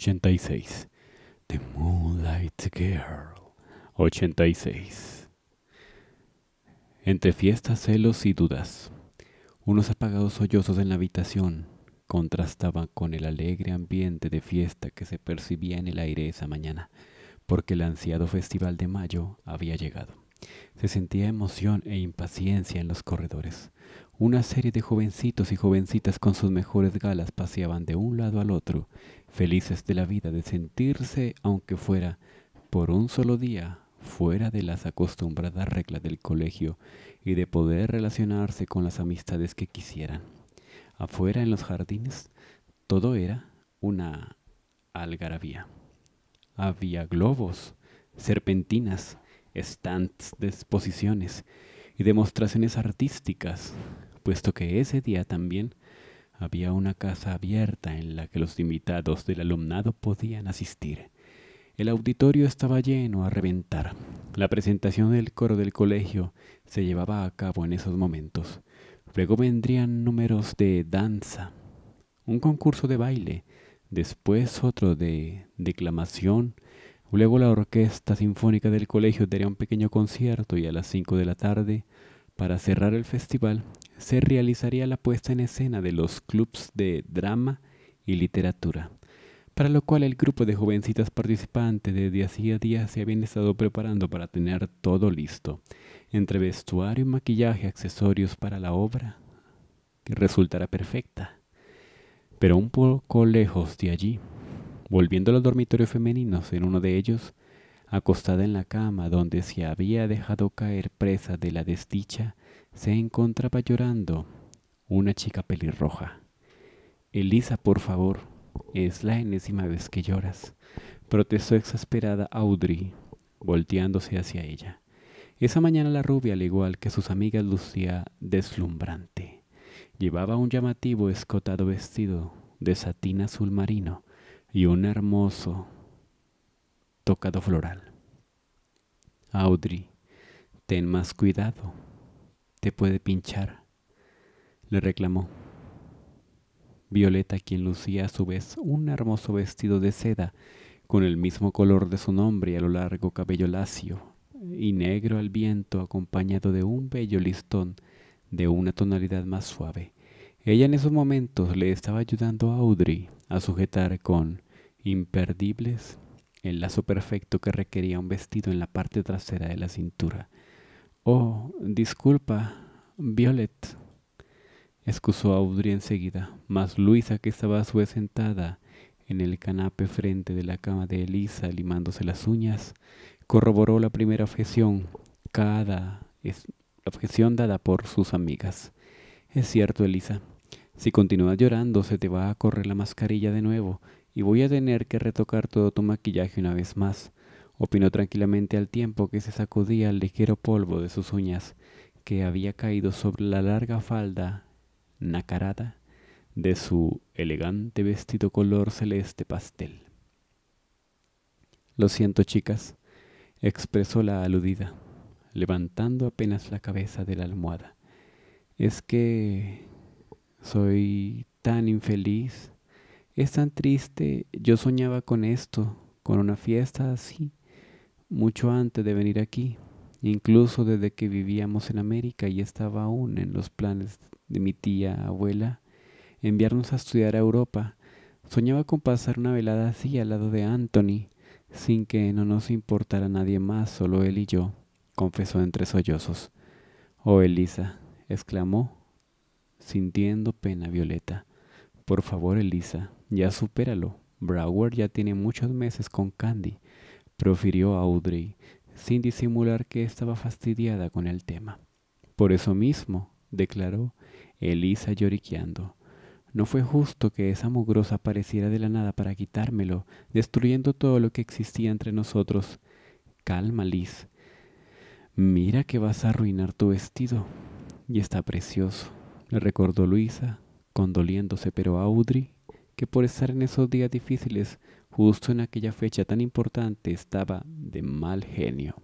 86. The Moonlight Girl 86. Entre fiestas, celos y dudas, unos apagados sollozos en la habitación contrastaban con el alegre ambiente de fiesta que se percibía en el aire esa mañana, porque el ansiado festival de mayo había llegado. Se sentía emoción e impaciencia en los corredores. Una serie de jovencitos y jovencitas con sus mejores galas paseaban de un lado al otro felices de la vida, de sentirse, aunque fuera por un solo día, fuera de las acostumbradas reglas del colegio y de poder relacionarse con las amistades que quisieran. Afuera en los jardines todo era una algarabía. Había globos, serpentinas, stands de exposiciones y demostraciones artísticas, puesto que ese día también había una casa abierta en la que los invitados del alumnado podían asistir. El auditorio estaba lleno a reventar. La presentación del coro del colegio se llevaba a cabo en esos momentos. Luego vendrían números de danza, un concurso de baile, después otro de declamación, luego la Orquesta Sinfónica del Colegio daría un pequeño concierto y a las 5 de la tarde, para cerrar el festival, se realizaría la puesta en escena de los clubs de drama y literatura, para lo cual el grupo de jovencitas participantes día a día se habían estado preparando para tener todo listo, entre vestuario, maquillaje, accesorios para la obra, que resultará perfecta. Pero un poco lejos de allí, volviendo a los dormitorios femeninos, en uno de ellos, acostada en la cama donde se había dejado caer presa de la desdicha, se encontraba llorando una chica pelirroja. Elisa, por favor, es la enésima vez que lloras, protestó exasperada Audrey, volteándose hacia ella. Esa mañana la rubia, al igual que sus amigas, lucía deslumbrante. Llevaba un llamativo escotado vestido de satín azul marino y un hermoso tocado floral. Audrey, ten más cuidado, te puede pinchar, le reclamó. Violeta, quien lucía a su vez un hermoso vestido de seda, con el mismo color de su nombre y a lo largo cabello lacio y negro al viento, acompañado de un bello listón de una tonalidad más suave. Ella en esos momentos le estaba ayudando a Audrey a sujetar con imperdibles el lazo perfecto que requería un vestido en la parte trasera de la cintura. Oh, disculpa, Violet, excusó Audrey enseguida, mas Luisa, que estaba a su vez sentada en el canape frente de la cama de Elisa limándose las uñas, corroboró la primera objeción, cada objeción dada por sus amigas. Es cierto, Elisa, si continúas llorando se te va a correr la mascarilla de nuevo y voy a tener que retocar todo tu maquillaje una vez más. Opinó tranquilamente al tiempo que se sacudía el ligero polvo de sus uñas que había caído sobre la larga falda nacarada de su elegante vestido color celeste pastel. Lo siento, chicas, expresó la aludida, levantando apenas la cabeza de la almohada. Es que soy tan infeliz, es tan triste, yo soñaba con esto, con una fiesta así, mucho antes de venir aquí, incluso desde que vivíamos en América y estaba aún en los planes de mi tía abuela enviarnos a estudiar a Europa. Soñaba con pasar una velada así al lado de Anthony, sin que no nos importara nadie más, solo él y yo, confesó entre sollozos. Oh, Elisa, exclamó, sintiendo pena Violeta. Por favor, Elisa, ya supéralo. Broward ya tiene muchos meses con Candy profirió Audrey, sin disimular que estaba fastidiada con el tema. Por eso mismo, declaró Elisa lloriqueando. No fue justo que esa mugrosa apareciera de la nada para quitármelo, destruyendo todo lo que existía entre nosotros. Calma, Liz. Mira que vas a arruinar tu vestido. Y está precioso, le recordó Luisa, condoliéndose, pero a Audrey, que por estar en esos días difíciles justo en aquella fecha tan importante, estaba de mal genio.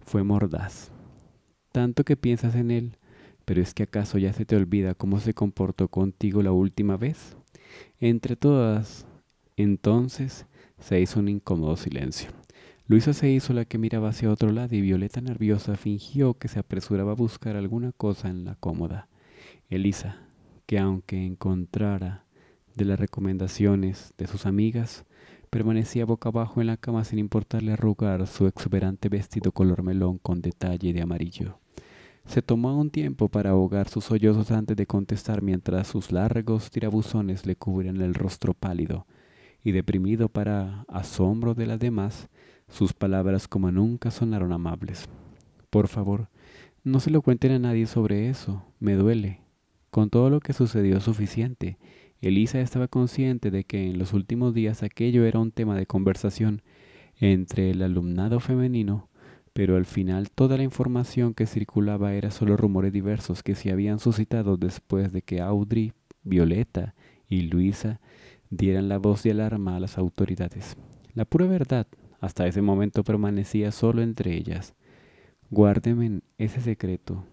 Fue mordaz. Tanto que piensas en él, pero es que acaso ya se te olvida cómo se comportó contigo la última vez. Entre todas, entonces se hizo un incómodo silencio. Luisa se hizo la que miraba hacia otro lado y Violeta nerviosa fingió que se apresuraba a buscar alguna cosa en la cómoda. Elisa, que aunque encontrara de las recomendaciones de sus amigas, Permanecía boca abajo en la cama sin importarle arrugar su exuberante vestido color melón con detalle de amarillo. Se tomó un tiempo para ahogar sus sollozos antes de contestar mientras sus largos tirabuzones le cubrían el rostro pálido, y deprimido para asombro de las demás, sus palabras como nunca sonaron amables. Por favor, no se lo cuenten a nadie sobre eso, me duele. Con todo lo que sucedió es suficiente, Elisa estaba consciente de que en los últimos días aquello era un tema de conversación entre el alumnado femenino, pero al final toda la información que circulaba era solo rumores diversos que se habían suscitado después de que Audrey, Violeta y Luisa dieran la voz de alarma a las autoridades. La pura verdad hasta ese momento permanecía solo entre ellas. Guárdeme ese secreto,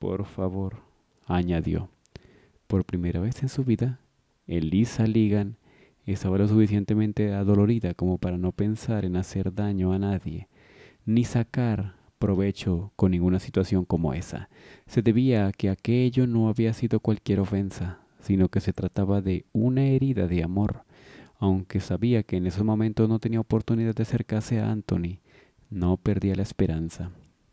por favor, añadió. Por primera vez en su vida, Elisa Ligan estaba lo suficientemente adolorida como para no pensar en hacer daño a nadie, ni sacar provecho con ninguna situación como esa. Se debía a que aquello no había sido cualquier ofensa, sino que se trataba de una herida de amor. Aunque sabía que en esos momentos no tenía oportunidad de acercarse a Anthony, no perdía la esperanza.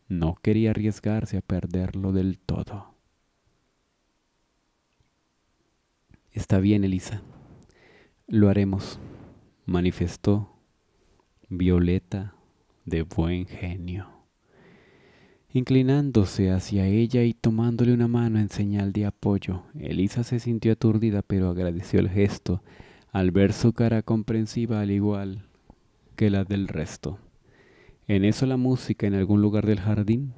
No quería arriesgarse a perderlo del todo. Está bien, Elisa. Lo haremos, manifestó Violeta de buen genio. Inclinándose hacia ella y tomándole una mano en señal de apoyo, Elisa se sintió aturdida pero agradeció el gesto al ver su cara comprensiva al igual que la del resto. En eso la música en algún lugar del jardín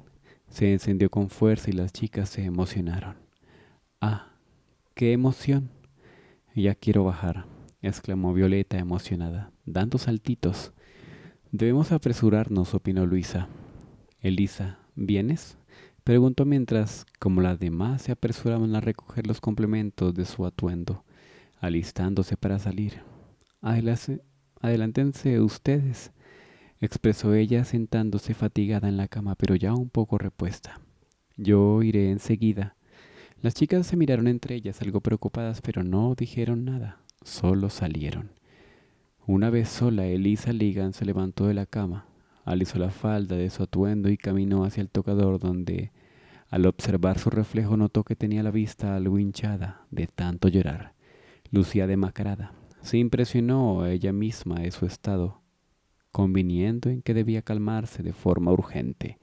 se encendió con fuerza y las chicas se emocionaron. ¡Ah! ¡Qué emoción! Ya quiero bajar, exclamó Violeta emocionada, dando saltitos. Debemos apresurarnos, opinó Luisa. Elisa, ¿vienes? preguntó mientras, como las demás, se apresuraban a recoger los complementos de su atuendo, alistándose para salir. adelántense ustedes, expresó ella sentándose fatigada en la cama, pero ya un poco repuesta. Yo iré enseguida, las chicas se miraron entre ellas algo preocupadas, pero no dijeron nada, solo salieron. Una vez sola, Elisa Ligan se levantó de la cama, alisó la falda de su atuendo y caminó hacia el tocador donde, al observar su reflejo, notó que tenía la vista algo hinchada de tanto llorar. Lucía demacrada. Se impresionó ella misma de su estado, conviniendo en que debía calmarse de forma urgente.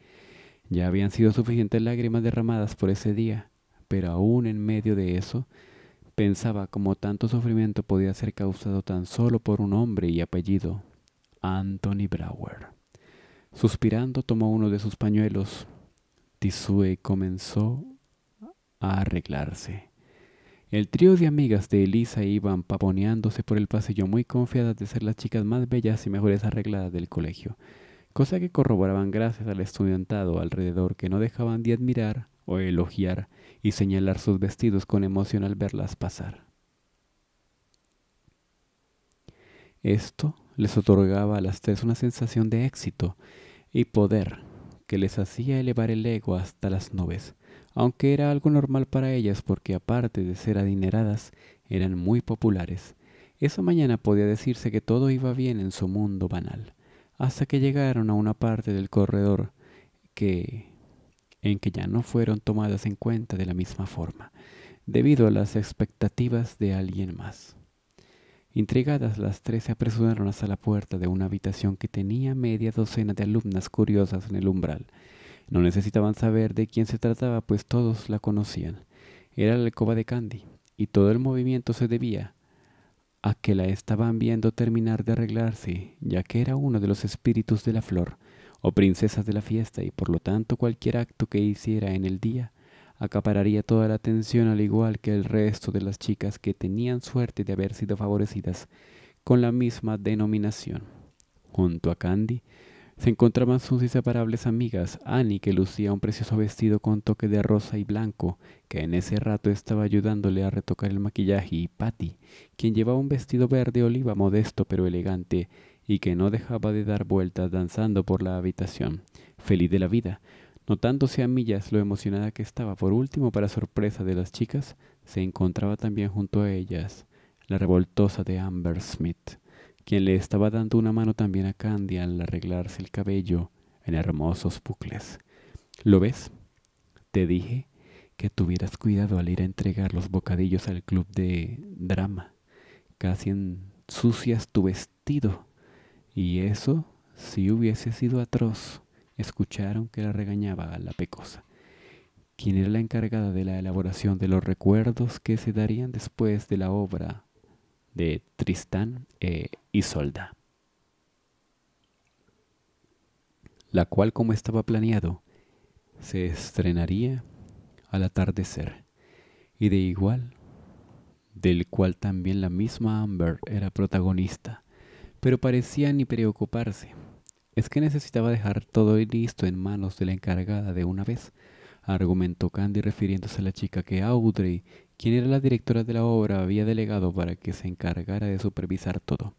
Ya habían sido suficientes lágrimas derramadas por ese día, pero aún en medio de eso, pensaba cómo tanto sufrimiento podía ser causado tan solo por un hombre y apellido, Anthony Brower. Suspirando tomó uno de sus pañuelos. Tisue comenzó a arreglarse. El trío de amigas de Elisa iban pavoneándose por el pasillo muy confiadas de ser las chicas más bellas y mejores arregladas del colegio, cosa que corroboraban gracias al estudiantado alrededor que no dejaban de admirar o elogiar y señalar sus vestidos con emoción al verlas pasar. Esto les otorgaba a las tres una sensación de éxito y poder que les hacía elevar el ego hasta las nubes, aunque era algo normal para ellas porque aparte de ser adineradas, eran muy populares. Esa mañana podía decirse que todo iba bien en su mundo banal, hasta que llegaron a una parte del corredor que en que ya no fueron tomadas en cuenta de la misma forma, debido a las expectativas de alguien más. Intrigadas, las tres se apresuraron hasta la puerta de una habitación que tenía media docena de alumnas curiosas en el umbral. No necesitaban saber de quién se trataba, pues todos la conocían. Era la alcoba de Candy, y todo el movimiento se debía a que la estaban viendo terminar de arreglarse, ya que era uno de los espíritus de la flor, o princesas de la fiesta, y por lo tanto cualquier acto que hiciera en el día acapararía toda la atención al igual que el resto de las chicas que tenían suerte de haber sido favorecidas con la misma denominación. Junto a Candy se encontraban sus inseparables amigas, Annie, que lucía un precioso vestido con toque de rosa y blanco, que en ese rato estaba ayudándole a retocar el maquillaje, y Patty, quien llevaba un vestido verde oliva modesto pero elegante, y que no dejaba de dar vueltas danzando por la habitación, feliz de la vida, notándose a millas lo emocionada que estaba. Por último, para sorpresa de las chicas, se encontraba también junto a ellas la revoltosa de Amber Smith, quien le estaba dando una mano también a Candy al arreglarse el cabello en hermosos bucles. ¿Lo ves? Te dije que tuvieras cuidado al ir a entregar los bocadillos al club de drama. Casi ensucias tu vestido. Y eso, si hubiese sido atroz, escucharon que la regañaba a la pecosa, quien era la encargada de la elaboración de los recuerdos que se darían después de la obra de Tristán e Isolda, la cual, como estaba planeado, se estrenaría al atardecer, y de igual, del cual también la misma Amber era protagonista pero parecía ni preocuparse. Es que necesitaba dejar todo listo en manos de la encargada de una vez, argumentó Candy refiriéndose a la chica que Audrey, quien era la directora de la obra, había delegado para que se encargara de supervisar todo,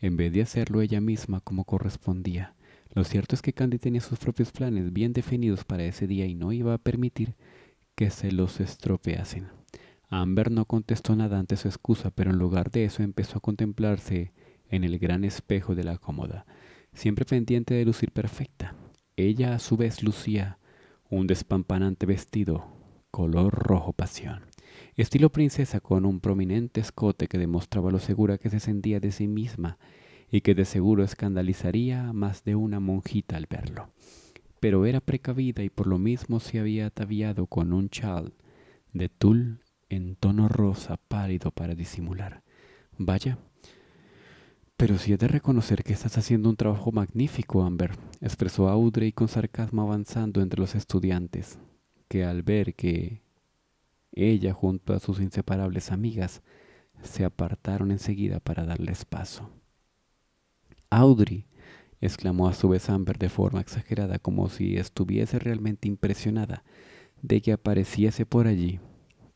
en vez de hacerlo ella misma como correspondía. Lo cierto es que Candy tenía sus propios planes bien definidos para ese día y no iba a permitir que se los estropeasen. Amber no contestó nada ante su excusa, pero en lugar de eso empezó a contemplarse en el gran espejo de la cómoda, siempre pendiente de lucir perfecta. Ella a su vez lucía un despampanante vestido, color rojo pasión, estilo princesa con un prominente escote que demostraba lo segura que se sentía de sí misma y que de seguro escandalizaría a más de una monjita al verlo. Pero era precavida y por lo mismo se había ataviado con un chal de tul en tono rosa pálido para disimular. Vaya, pero si he de reconocer que estás haciendo un trabajo magnífico, Amber, expresó Audrey con sarcasmo avanzando entre los estudiantes, que al ver que ella junto a sus inseparables amigas se apartaron enseguida para darles paso. Audrey, exclamó a su vez Amber de forma exagerada, como si estuviese realmente impresionada de que apareciese por allí.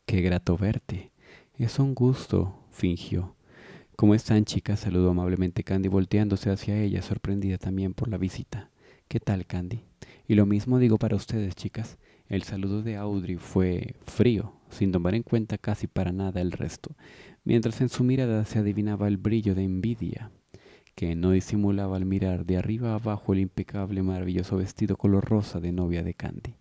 Qué grato verte. Es un gusto, fingió ¿Cómo están, chicas? Saludó amablemente Candy volteándose hacia ella, sorprendida también por la visita. ¿Qué tal, Candy? Y lo mismo digo para ustedes, chicas. El saludo de Audrey fue frío, sin tomar en cuenta casi para nada el resto, mientras en su mirada se adivinaba el brillo de envidia, que no disimulaba al mirar de arriba abajo el impecable, maravilloso vestido color rosa de novia de Candy.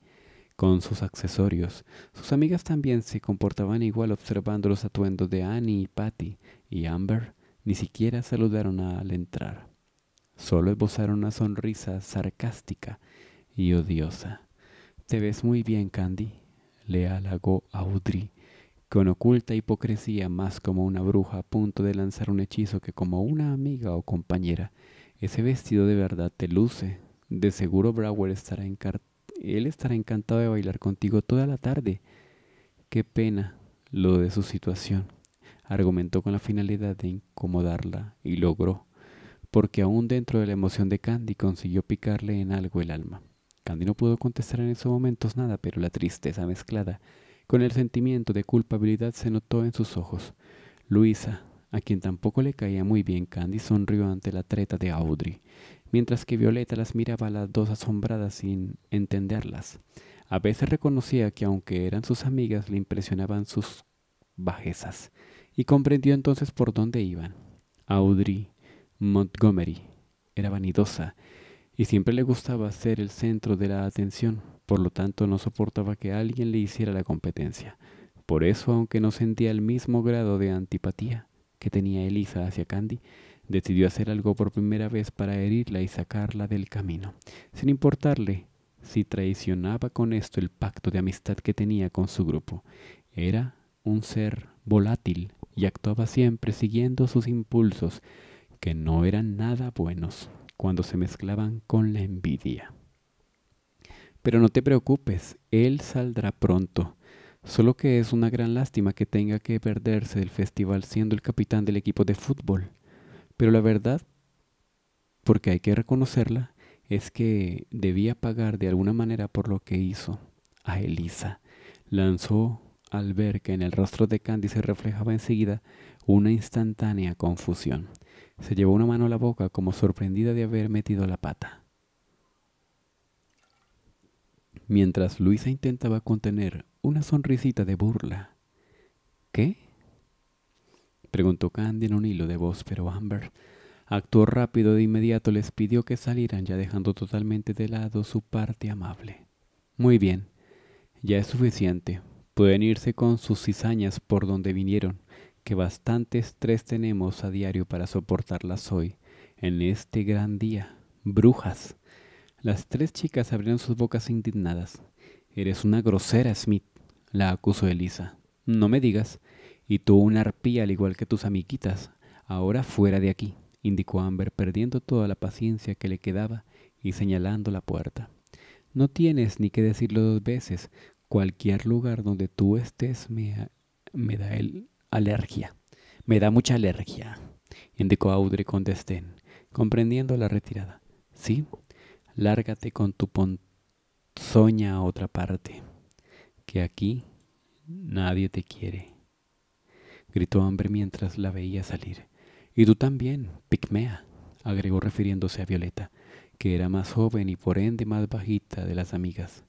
Con sus accesorios, sus amigas también se comportaban igual observando los atuendos de Annie y Patty y Amber ni siquiera saludaron al entrar. Solo esbozaron una sonrisa sarcástica y odiosa. Te ves muy bien, Candy, le halagó Audrey, con oculta hipocresía más como una bruja a punto de lanzar un hechizo que como una amiga o compañera. Ese vestido de verdad te luce. De seguro Brower estará él estará encantado de bailar contigo toda la tarde. Qué pena lo de su situación argumentó con la finalidad de incomodarla y logró, porque aún dentro de la emoción de Candy consiguió picarle en algo el alma. Candy no pudo contestar en esos momentos nada, pero la tristeza mezclada con el sentimiento de culpabilidad se notó en sus ojos. Luisa, a quien tampoco le caía muy bien Candy, sonrió ante la treta de Audrey, mientras que Violeta las miraba a las dos asombradas sin entenderlas. A veces reconocía que aunque eran sus amigas le impresionaban sus bajezas y comprendió entonces por dónde iban. Audrey Montgomery era vanidosa y siempre le gustaba ser el centro de la atención, por lo tanto no soportaba que alguien le hiciera la competencia. Por eso, aunque no sentía el mismo grado de antipatía que tenía Elisa hacia Candy, decidió hacer algo por primera vez para herirla y sacarla del camino, sin importarle si traicionaba con esto el pacto de amistad que tenía con su grupo. Era un ser volátil y actuaba siempre siguiendo sus impulsos, que no eran nada buenos cuando se mezclaban con la envidia. Pero no te preocupes, él saldrá pronto. Solo que es una gran lástima que tenga que perderse del festival siendo el capitán del equipo de fútbol. Pero la verdad, porque hay que reconocerla, es que debía pagar de alguna manera por lo que hizo a Elisa. Lanzó al ver que en el rostro de Candy se reflejaba enseguida una instantánea confusión. Se llevó una mano a la boca como sorprendida de haber metido la pata. Mientras Luisa intentaba contener una sonrisita de burla. ¿Qué? preguntó Candy en un hilo de voz, pero Amber actuó rápido de inmediato, les pidió que salieran ya dejando totalmente de lado su parte amable. Muy bien, ya es suficiente, pueden irse con sus cizañas por donde vinieron, que bastantes tres tenemos a diario para soportarlas hoy, en este gran día. Brujas. Las tres chicas abrieron sus bocas indignadas. Eres una grosera, Smith, la acusó Elisa. No me digas. Y tú una arpía al igual que tus amiguitas. Ahora fuera de aquí, indicó Amber, perdiendo toda la paciencia que le quedaba y señalando la puerta. No tienes ni que decirlo dos veces, cualquier lugar donde tú estés me, me da alergia, me da mucha alergia, indicó Audrey con destén, comprendiendo la retirada. Sí, lárgate con tu ponzoña a otra parte, que aquí nadie te quiere, gritó Hambre mientras la veía salir. Y tú también, pigmea, agregó refiriéndose a Violeta, que era más joven y por ende más bajita de las amigas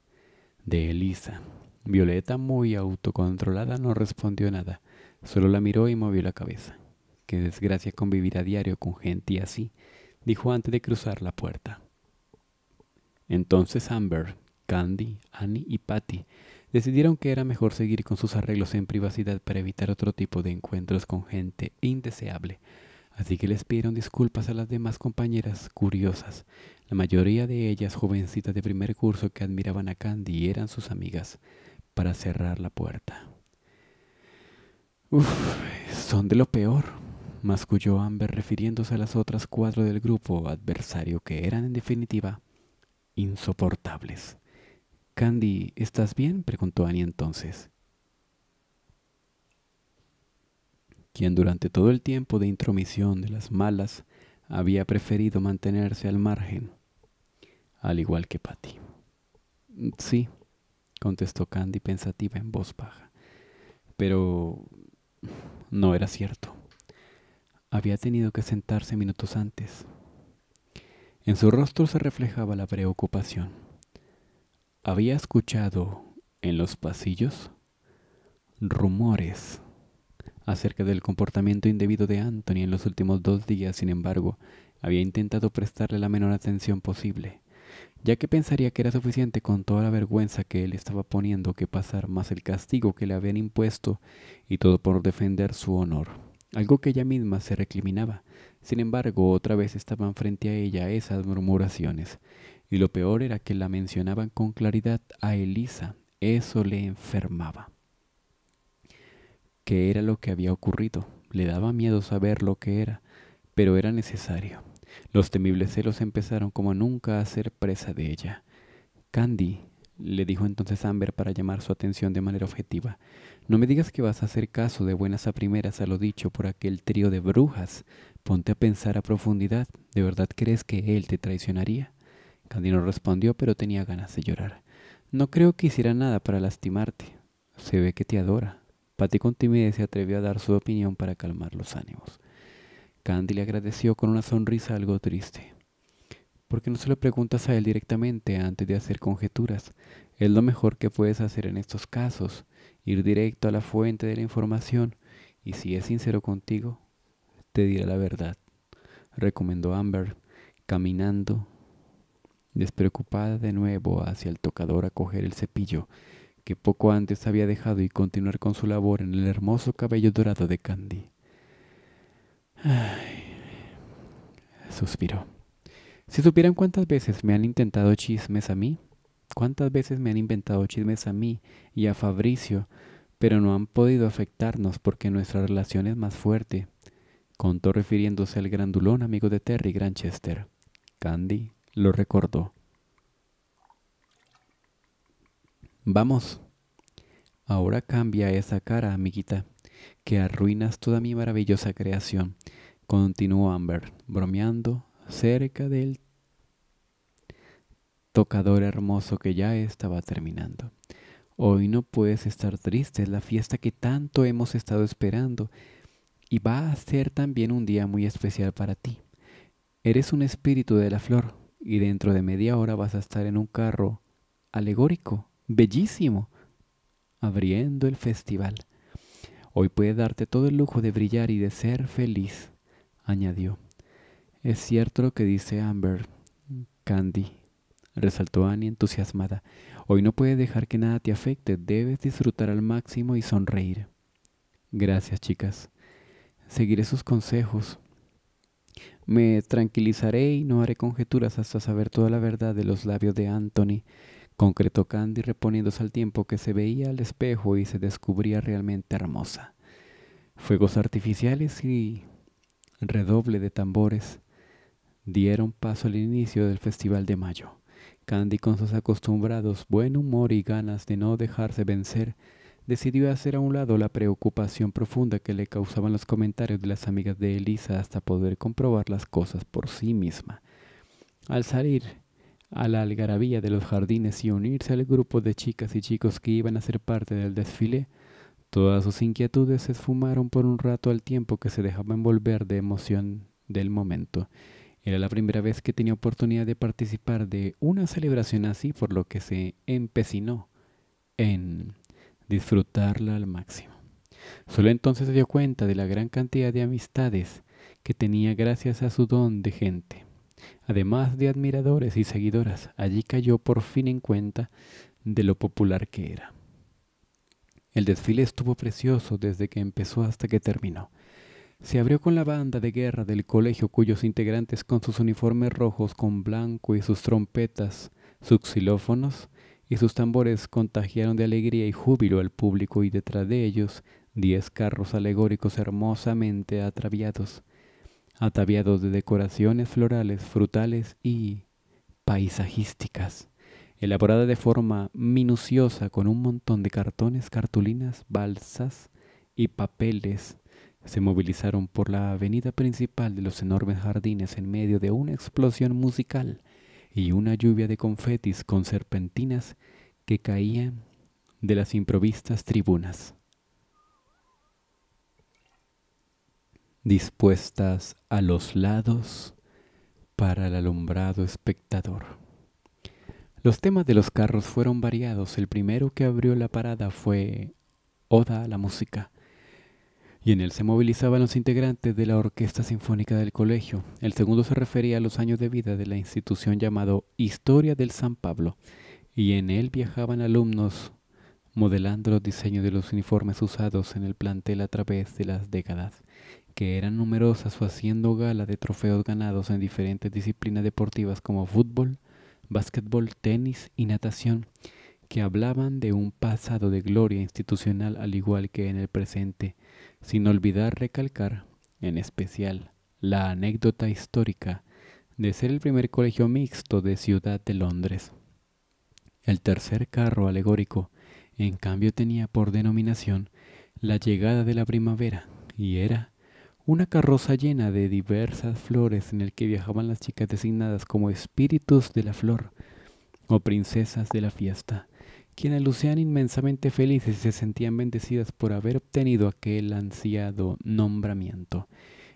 de Elisa. Violeta, muy autocontrolada, no respondió nada, solo la miró y movió la cabeza. Qué desgracia convivir a diario con gente así, dijo antes de cruzar la puerta. Entonces Amber, Candy, Annie y Patty decidieron que era mejor seguir con sus arreglos en privacidad para evitar otro tipo de encuentros con gente indeseable, así que les pidieron disculpas a las demás compañeras curiosas, la mayoría de ellas jovencitas de primer curso que admiraban a Candy eran sus amigas para cerrar la puerta. Uf, son de lo peor, masculló Amber refiriéndose a las otras cuatro del grupo adversario que eran en definitiva insoportables. Candy, ¿estás bien? preguntó Annie entonces. quien durante todo el tiempo de intromisión de las malas había preferido mantenerse al margen, al igual que Patty. Sí, contestó Candy pensativa en voz baja. Pero no era cierto. Había tenido que sentarse minutos antes. En su rostro se reflejaba la preocupación. Había escuchado en los pasillos rumores acerca del comportamiento indebido de Anthony en los últimos dos días, sin embargo, había intentado prestarle la menor atención posible ya que pensaría que era suficiente con toda la vergüenza que él estaba poniendo que pasar, más el castigo que le habían impuesto, y todo por defender su honor, algo que ella misma se recriminaba. Sin embargo, otra vez estaban frente a ella esas murmuraciones, y lo peor era que la mencionaban con claridad a Elisa, eso le enfermaba. ¿Qué era lo que había ocurrido? Le daba miedo saber lo que era, pero era necesario. Los temibles celos empezaron como nunca a ser presa de ella. Candy, le dijo entonces Amber para llamar su atención de manera objetiva, no me digas que vas a hacer caso de buenas a primeras a lo dicho por aquel trío de brujas. Ponte a pensar a profundidad. ¿De verdad crees que él te traicionaría? Candy no respondió, pero tenía ganas de llorar. No creo que hiciera nada para lastimarte. Se ve que te adora. Patty con timidez se atrevió a dar su opinión para calmar los ánimos. Candy le agradeció con una sonrisa algo triste. ¿Por qué no se lo preguntas a él directamente antes de hacer conjeturas? Es lo mejor que puedes hacer en estos casos, ir directo a la fuente de la información y si es sincero contigo, te dirá la verdad, recomendó Amber, caminando despreocupada de nuevo hacia el tocador a coger el cepillo que poco antes había dejado y continuar con su labor en el hermoso cabello dorado de Candy. Ay, suspiró. Si supieran cuántas veces me han intentado chismes a mí, cuántas veces me han inventado chismes a mí y a Fabricio, pero no han podido afectarnos porque nuestra relación es más fuerte, contó refiriéndose al grandulón amigo de Terry Granchester. Candy lo recordó. Vamos. Ahora cambia esa cara, amiguita que arruinas toda mi maravillosa creación, continuó Amber, bromeando cerca del tocador hermoso que ya estaba terminando. Hoy no puedes estar triste, es la fiesta que tanto hemos estado esperando y va a ser también un día muy especial para ti. Eres un espíritu de la flor y dentro de media hora vas a estar en un carro alegórico, bellísimo, abriendo el festival. Hoy puede darte todo el lujo de brillar y de ser feliz, añadió. Es cierto lo que dice Amber, Candy, resaltó Annie entusiasmada. Hoy no puede dejar que nada te afecte, debes disfrutar al máximo y sonreír. Gracias, chicas. Seguiré sus consejos. Me tranquilizaré y no haré conjeturas hasta saber toda la verdad de los labios de Anthony, concretó Candy reponiéndose al tiempo que se veía al espejo y se descubría realmente hermosa. Fuegos artificiales y redoble de tambores dieron paso al inicio del Festival de Mayo. Candy, con sus acostumbrados buen humor y ganas de no dejarse vencer, decidió hacer a un lado la preocupación profunda que le causaban los comentarios de las amigas de Elisa hasta poder comprobar las cosas por sí misma. Al salir, a la algarabía de los jardines y unirse al grupo de chicas y chicos que iban a ser parte del desfile, todas sus inquietudes se esfumaron por un rato al tiempo que se dejaba envolver de emoción del momento. Era la primera vez que tenía oportunidad de participar de una celebración así, por lo que se empecinó en disfrutarla al máximo. Solo entonces se dio cuenta de la gran cantidad de amistades que tenía gracias a su don de gente. Además de admiradores y seguidoras, allí cayó por fin en cuenta de lo popular que era. El desfile estuvo precioso desde que empezó hasta que terminó. Se abrió con la banda de guerra del colegio cuyos integrantes con sus uniformes rojos con blanco y sus trompetas, sus xilófonos y sus tambores contagiaron de alegría y júbilo al público y detrás de ellos diez carros alegóricos hermosamente atraviados ataviados de decoraciones florales, frutales y paisajísticas, elaborada de forma minuciosa con un montón de cartones, cartulinas, balsas y papeles. Se movilizaron por la avenida principal de los enormes jardines en medio de una explosión musical y una lluvia de confetis con serpentinas que caían de las improvistas tribunas. dispuestas a los lados para el alumbrado espectador. Los temas de los carros fueron variados. El primero que abrió la parada fue Oda a la música. Y en él se movilizaban los integrantes de la Orquesta Sinfónica del Colegio. El segundo se refería a los años de vida de la institución llamado Historia del San Pablo. Y en él viajaban alumnos modelando los diseños de los uniformes usados en el plantel a través de las décadas que eran numerosas haciendo gala de trofeos ganados en diferentes disciplinas deportivas como fútbol, básquetbol, tenis y natación, que hablaban de un pasado de gloria institucional al igual que en el presente, sin olvidar recalcar, en especial, la anécdota histórica de ser el primer colegio mixto de Ciudad de Londres. El tercer carro alegórico, en cambio, tenía por denominación la llegada de la primavera y era una carroza llena de diversas flores en el que viajaban las chicas designadas como espíritus de la flor o princesas de la fiesta, quienes lucían inmensamente felices y se sentían bendecidas por haber obtenido aquel ansiado nombramiento.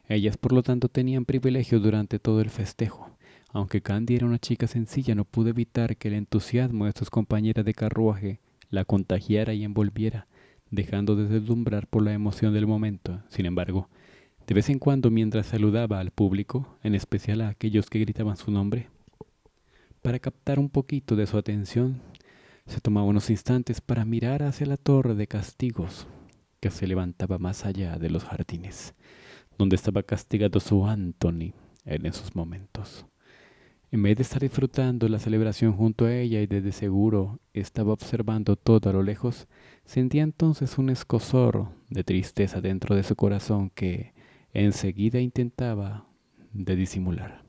Ellas, por lo tanto, tenían privilegio durante todo el festejo. Aunque Candy era una chica sencilla, no pudo evitar que el entusiasmo de sus compañeras de carruaje la contagiara y envolviera, dejando de deslumbrar por la emoción del momento. Sin embargo, de vez en cuando mientras saludaba al público, en especial a aquellos que gritaban su nombre, para captar un poquito de su atención, se tomaba unos instantes para mirar hacia la torre de castigos que se levantaba más allá de los jardines, donde estaba castigado su Anthony en esos momentos. En vez de estar disfrutando la celebración junto a ella y desde seguro estaba observando todo a lo lejos, sentía entonces un escosor de tristeza dentro de su corazón que enseguida intentaba de disimular.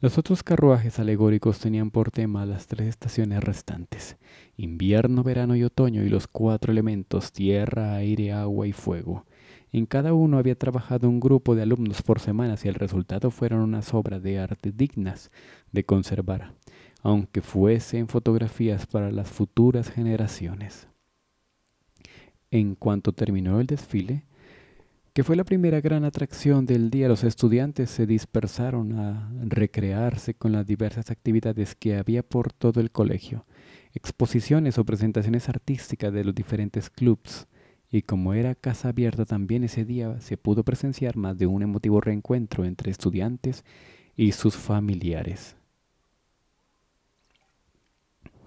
Los otros carruajes alegóricos tenían por tema las tres estaciones restantes, invierno, verano y otoño, y los cuatro elementos, tierra, aire, agua y fuego. En cada uno había trabajado un grupo de alumnos por semanas y el resultado fueron unas obras de arte dignas de conservar, aunque fuesen fotografías para las futuras generaciones. En cuanto terminó el desfile, que fue la primera gran atracción del día. Los estudiantes se dispersaron a recrearse con las diversas actividades que había por todo el colegio, exposiciones o presentaciones artísticas de los diferentes clubs, y como era casa abierta también ese día se pudo presenciar más de un emotivo reencuentro entre estudiantes y sus familiares.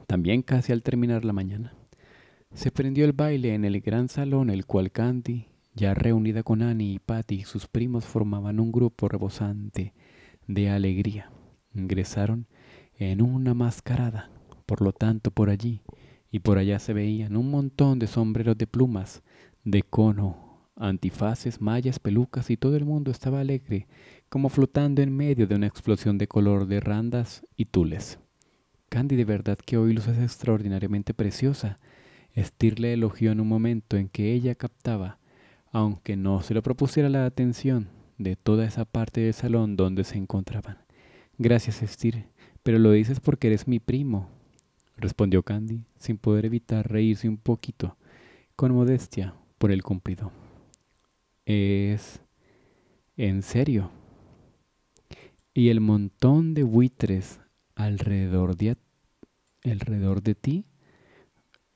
También casi al terminar la mañana, se prendió el baile en el gran salón el cual Candy ya reunida con Annie y Patty, sus primos formaban un grupo rebosante de alegría. Ingresaron en una mascarada, por lo tanto por allí y por allá se veían un montón de sombreros de plumas, de cono, antifaces, mallas, pelucas y todo el mundo estaba alegre, como flotando en medio de una explosión de color de randas y tules. Candy de verdad que hoy es extraordinariamente preciosa. Estir le elogió en un momento en que ella captaba aunque no se lo propusiera la atención de toda esa parte del salón donde se encontraban. Gracias, Estir, pero lo dices porque eres mi primo, respondió Candy, sin poder evitar reírse un poquito, con modestia por el cumplido. Es... en serio. Y el montón de buitres alrededor de, alrededor de ti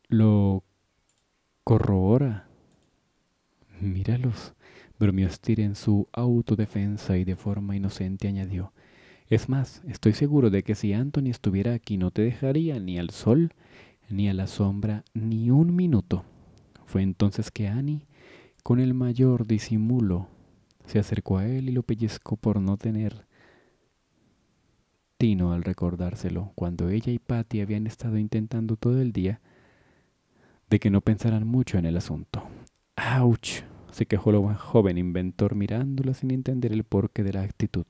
lo corrobora. Míralos, bromeó Stir en su autodefensa y de forma inocente añadió. Es más, estoy seguro de que si Anthony estuviera aquí no te dejaría ni al sol, ni a la sombra, ni un minuto. Fue entonces que Annie, con el mayor disimulo, se acercó a él y lo pellizcó por no tener tino al recordárselo, cuando ella y Patty habían estado intentando todo el día de que no pensaran mucho en el asunto. ¡Auch! se quejó el joven inventor mirándola sin entender el porqué de la actitud,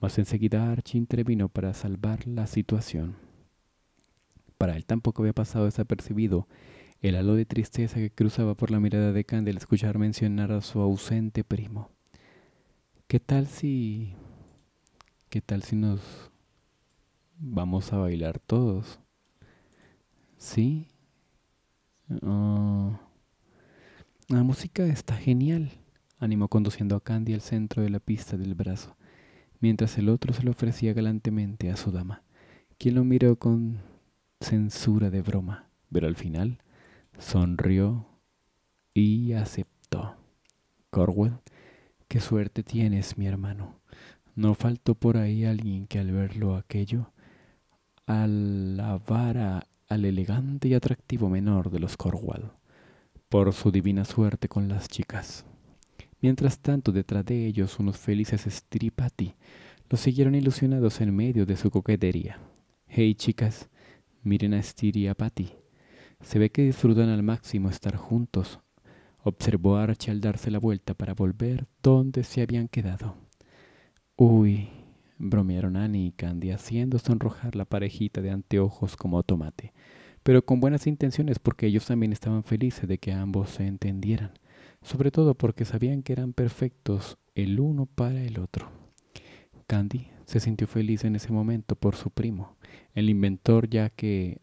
mas enseguida Archie intervino para salvar la situación. Para él tampoco había pasado desapercibido el halo de tristeza que cruzaba por la mirada de Candel al escuchar mencionar a su ausente primo. ¿Qué tal si... qué tal si nos... vamos a bailar todos? ¿Sí? Oh. La música está genial, animó conduciendo a Candy al centro de la pista del brazo, mientras el otro se lo ofrecía galantemente a su dama, quien lo miró con censura de broma, pero al final sonrió y aceptó. Corwell, qué suerte tienes, mi hermano. No faltó por ahí alguien que al verlo aquello alabara al elegante y atractivo menor de los Corwell por su divina suerte con las chicas. Mientras tanto, detrás de ellos, unos felices stripati los siguieron ilusionados en medio de su coquetería. Hey chicas, miren a Patty. Se ve que disfrutan al máximo estar juntos, observó Archie al darse la vuelta para volver donde se habían quedado. Uy, bromearon Annie y Candy haciendo sonrojar la parejita de anteojos como tomate pero con buenas intenciones porque ellos también estaban felices de que ambos se entendieran, sobre todo porque sabían que eran perfectos el uno para el otro. Candy se sintió feliz en ese momento por su primo, el inventor ya que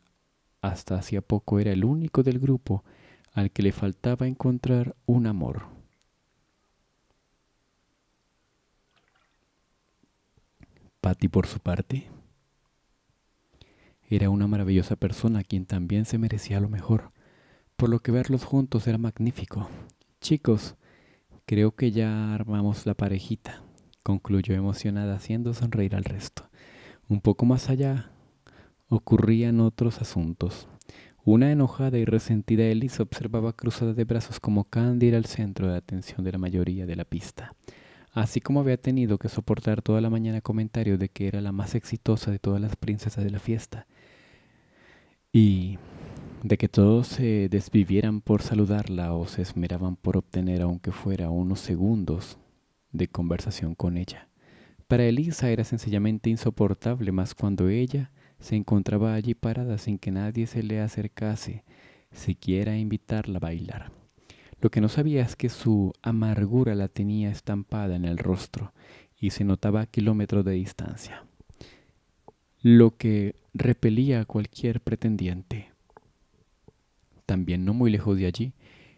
hasta hacía poco era el único del grupo al que le faltaba encontrar un amor. Patty, por su parte, era una maravillosa persona quien también se merecía lo mejor, por lo que verlos juntos era magnífico. Chicos, creo que ya armamos la parejita, concluyó emocionada haciendo sonreír al resto. Un poco más allá ocurrían otros asuntos. Una enojada y resentida Elisa observaba cruzada de brazos como Candy era el centro de atención de la mayoría de la pista. Así como había tenido que soportar toda la mañana comentarios de que era la más exitosa de todas las princesas de la fiesta, y de que todos se desvivieran por saludarla o se esmeraban por obtener aunque fuera unos segundos de conversación con ella. Para Elisa era sencillamente insoportable, más cuando ella se encontraba allí parada sin que nadie se le acercase, siquiera a invitarla a bailar. Lo que no sabía es que su amargura la tenía estampada en el rostro y se notaba a kilómetros de distancia lo que repelía a cualquier pretendiente. También no muy lejos de allí,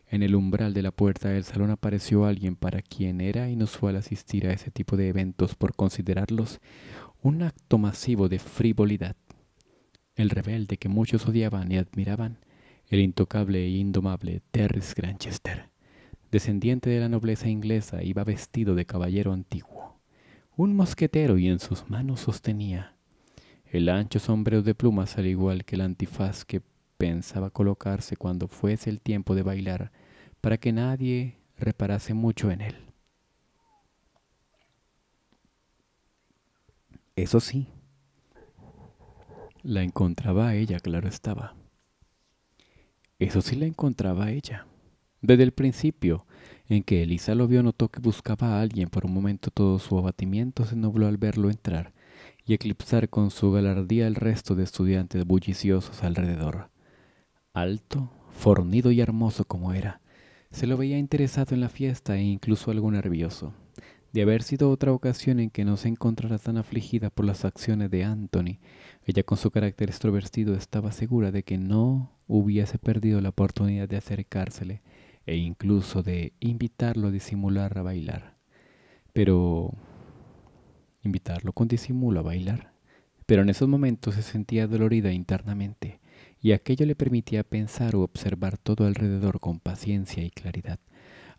en el umbral de la puerta del salón apareció alguien para quien era inusual asistir a ese tipo de eventos por considerarlos un acto masivo de frivolidad. El rebelde que muchos odiaban y admiraban, el intocable e indomable Terry Granchester, descendiente de la nobleza inglesa, iba vestido de caballero antiguo, un mosquetero y en sus manos sostenía el ancho sombrero de plumas, al igual que el antifaz que pensaba colocarse cuando fuese el tiempo de bailar, para que nadie reparase mucho en él. Eso sí, la encontraba ella, claro estaba. Eso sí la encontraba ella. Desde el principio en que Elisa lo vio, notó que buscaba a alguien. Por un momento todo su abatimiento se nubló al verlo entrar, y eclipsar con su galardía el resto de estudiantes bulliciosos alrededor. Alto, fornido y hermoso como era, se lo veía interesado en la fiesta e incluso algo nervioso. De haber sido otra ocasión en que no se encontrara tan afligida por las acciones de Anthony, ella con su carácter extrovertido estaba segura de que no hubiese perdido la oportunidad de acercársele e incluso de invitarlo a disimular a bailar. Pero invitarlo con disimulo a bailar, pero en esos momentos se sentía dolorida internamente, y aquello le permitía pensar u observar todo alrededor con paciencia y claridad.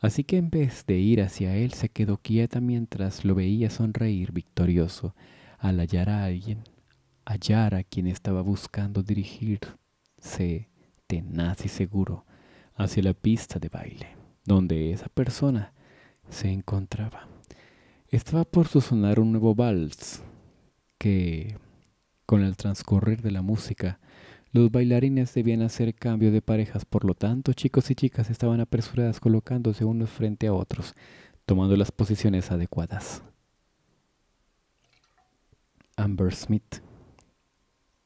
Así que en vez de ir hacia él se quedó quieta mientras lo veía sonreír victorioso al hallar a alguien, hallar a quien estaba buscando dirigirse tenaz y seguro hacia la pista de baile, donde esa persona se encontraba. Estaba por sonar un nuevo vals que, con el transcurrir de la música, los bailarines debían hacer cambio de parejas, por lo tanto chicos y chicas estaban apresuradas colocándose unos frente a otros, tomando las posiciones adecuadas. Amber Smith,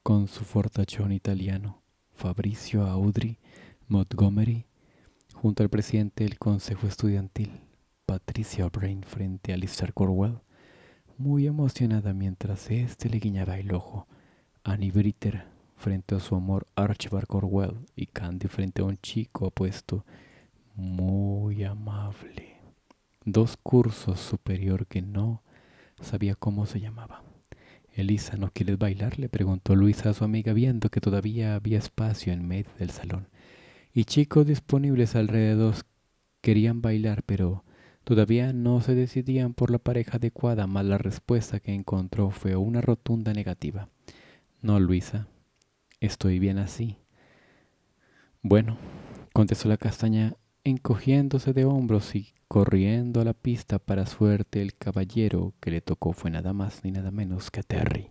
con su fortachón italiano, Fabricio Audri Montgomery, junto al presidente del Consejo Estudiantil Patricia Brain frente a Lister Corwell, muy emocionada mientras éste le guiñaba el ojo. Annie Britter frente a su amor Archibald Corwell y Candy frente a un chico apuesto muy amable. Dos cursos superior que no sabía cómo se llamaba. Elisa, ¿no quieres bailar? le preguntó Luisa a su amiga viendo que todavía había espacio en medio del salón. Y chicos disponibles alrededor querían bailar, pero Todavía no se decidían por la pareja adecuada, mas la respuesta que encontró fue una rotunda negativa. No, Luisa, estoy bien así. Bueno, contestó la castaña, encogiéndose de hombros y corriendo a la pista para suerte el caballero que le tocó fue nada más ni nada menos que Terry,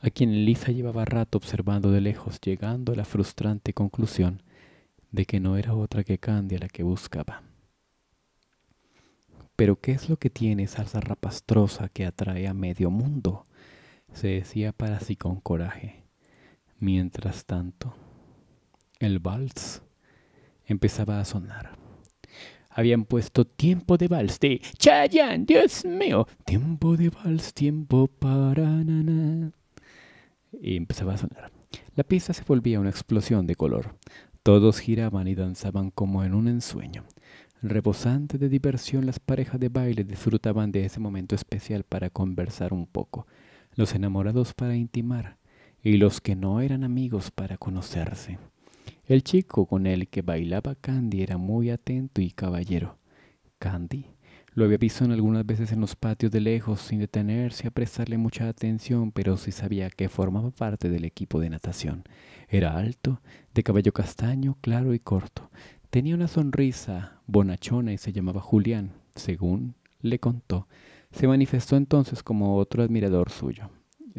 a quien Lisa llevaba rato observando de lejos, llegando a la frustrante conclusión de que no era otra que Candy la que buscaba. Pero ¿qué es lo que tiene esa rapastrosa que atrae a medio mundo? Se decía para sí con coraje. Mientras tanto, el vals empezaba a sonar. Habían puesto tiempo de vals de chayan Dios mío, tiempo de vals, tiempo para nana. Y empezaba a sonar. La pieza se volvía una explosión de color. Todos giraban y danzaban como en un ensueño rebosante de diversión, las parejas de baile disfrutaban de ese momento especial para conversar un poco, los enamorados para intimar y los que no eran amigos para conocerse. El chico con el que bailaba Candy era muy atento y caballero. Candy lo había visto en algunas veces en los patios de lejos sin detenerse a prestarle mucha atención, pero sí sabía que formaba parte del equipo de natación. Era alto, de cabello castaño, claro y corto. Tenía una sonrisa bonachona y se llamaba Julián, según le contó. Se manifestó entonces como otro admirador suyo.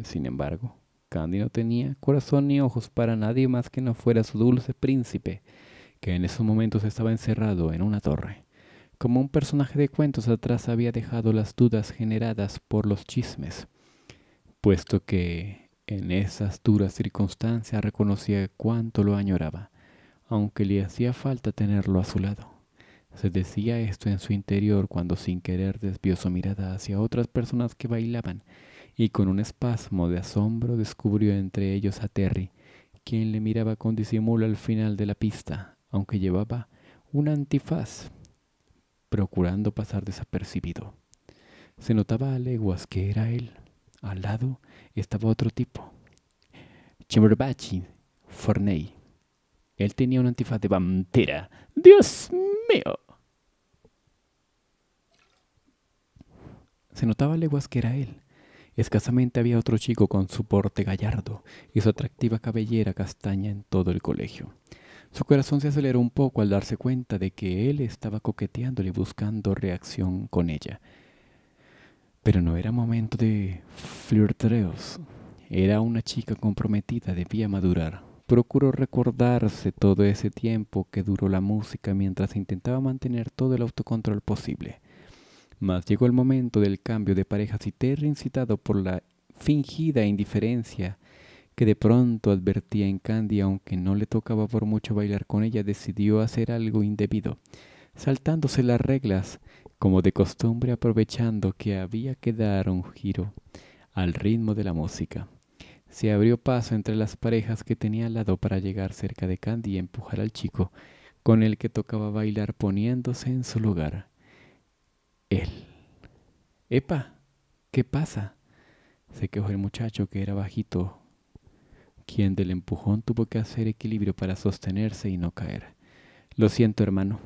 Sin embargo, Candy no tenía corazón ni ojos para nadie más que no fuera su dulce príncipe, que en esos momentos estaba encerrado en una torre. Como un personaje de cuentos atrás había dejado las dudas generadas por los chismes, puesto que en esas duras circunstancias reconocía cuánto lo añoraba, aunque le hacía falta tenerlo a su lado. Se decía esto en su interior cuando sin querer desvió su mirada hacia otras personas que bailaban y con un espasmo de asombro descubrió entre ellos a Terry, quien le miraba con disimulo al final de la pista, aunque llevaba un antifaz, procurando pasar desapercibido. Se notaba a leguas que era él. Al lado estaba otro tipo. Chimberbachi Forney él tenía un antifaz de bandera. ¡Dios mío! Se notaba leguas que era él. Escasamente había otro chico con su porte gallardo y su atractiva cabellera castaña en todo el colegio. Su corazón se aceleró un poco al darse cuenta de que él estaba coqueteándole y buscando reacción con ella. Pero no era momento de flirteos. Era una chica comprometida, debía madurar. Procuró recordarse todo ese tiempo que duró la música mientras intentaba mantener todo el autocontrol posible. Mas llegó el momento del cambio de pareja y Terry, incitado por la fingida indiferencia que de pronto advertía en Candy, aunque no le tocaba por mucho bailar con ella, decidió hacer algo indebido, saltándose las reglas, como de costumbre aprovechando que había que dar un giro al ritmo de la música se abrió paso entre las parejas que tenía al lado para llegar cerca de Candy y empujar al chico con el que tocaba bailar poniéndose en su lugar. Él. Epa, ¿qué pasa? Se quejó el muchacho que era bajito, quien del empujón tuvo que hacer equilibrio para sostenerse y no caer. Lo siento, hermano,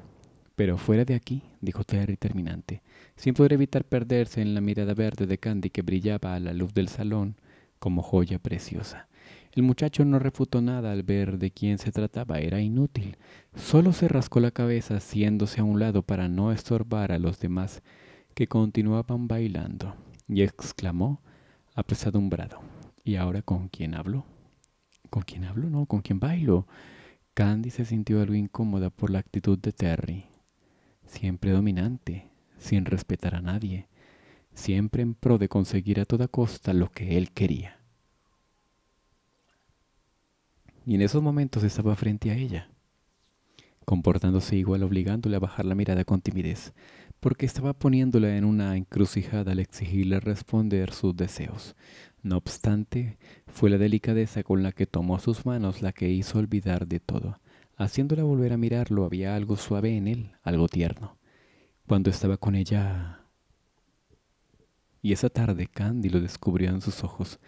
pero fuera de aquí, dijo Terry terminante, sin poder evitar perderse en la mirada verde de Candy que brillaba a la luz del salón como joya preciosa. El muchacho no refutó nada al ver de quién se trataba, era inútil. Solo se rascó la cabeza haciéndose a un lado para no estorbar a los demás que continuaban bailando, y exclamó, apresadumbrado, ¿y ahora con quién hablo? ¿Con quién hablo? No, ¿con quién bailo? Candy se sintió algo incómoda por la actitud de Terry, siempre dominante, sin respetar a nadie siempre en pro de conseguir a toda costa lo que él quería. Y en esos momentos estaba frente a ella, comportándose igual obligándole a bajar la mirada con timidez, porque estaba poniéndola en una encrucijada al exigirle responder sus deseos. No obstante, fue la delicadeza con la que tomó sus manos la que hizo olvidar de todo. Haciéndola volver a mirarlo había algo suave en él, algo tierno. Cuando estaba con ella, y esa tarde Candy lo descubrió en sus ojos.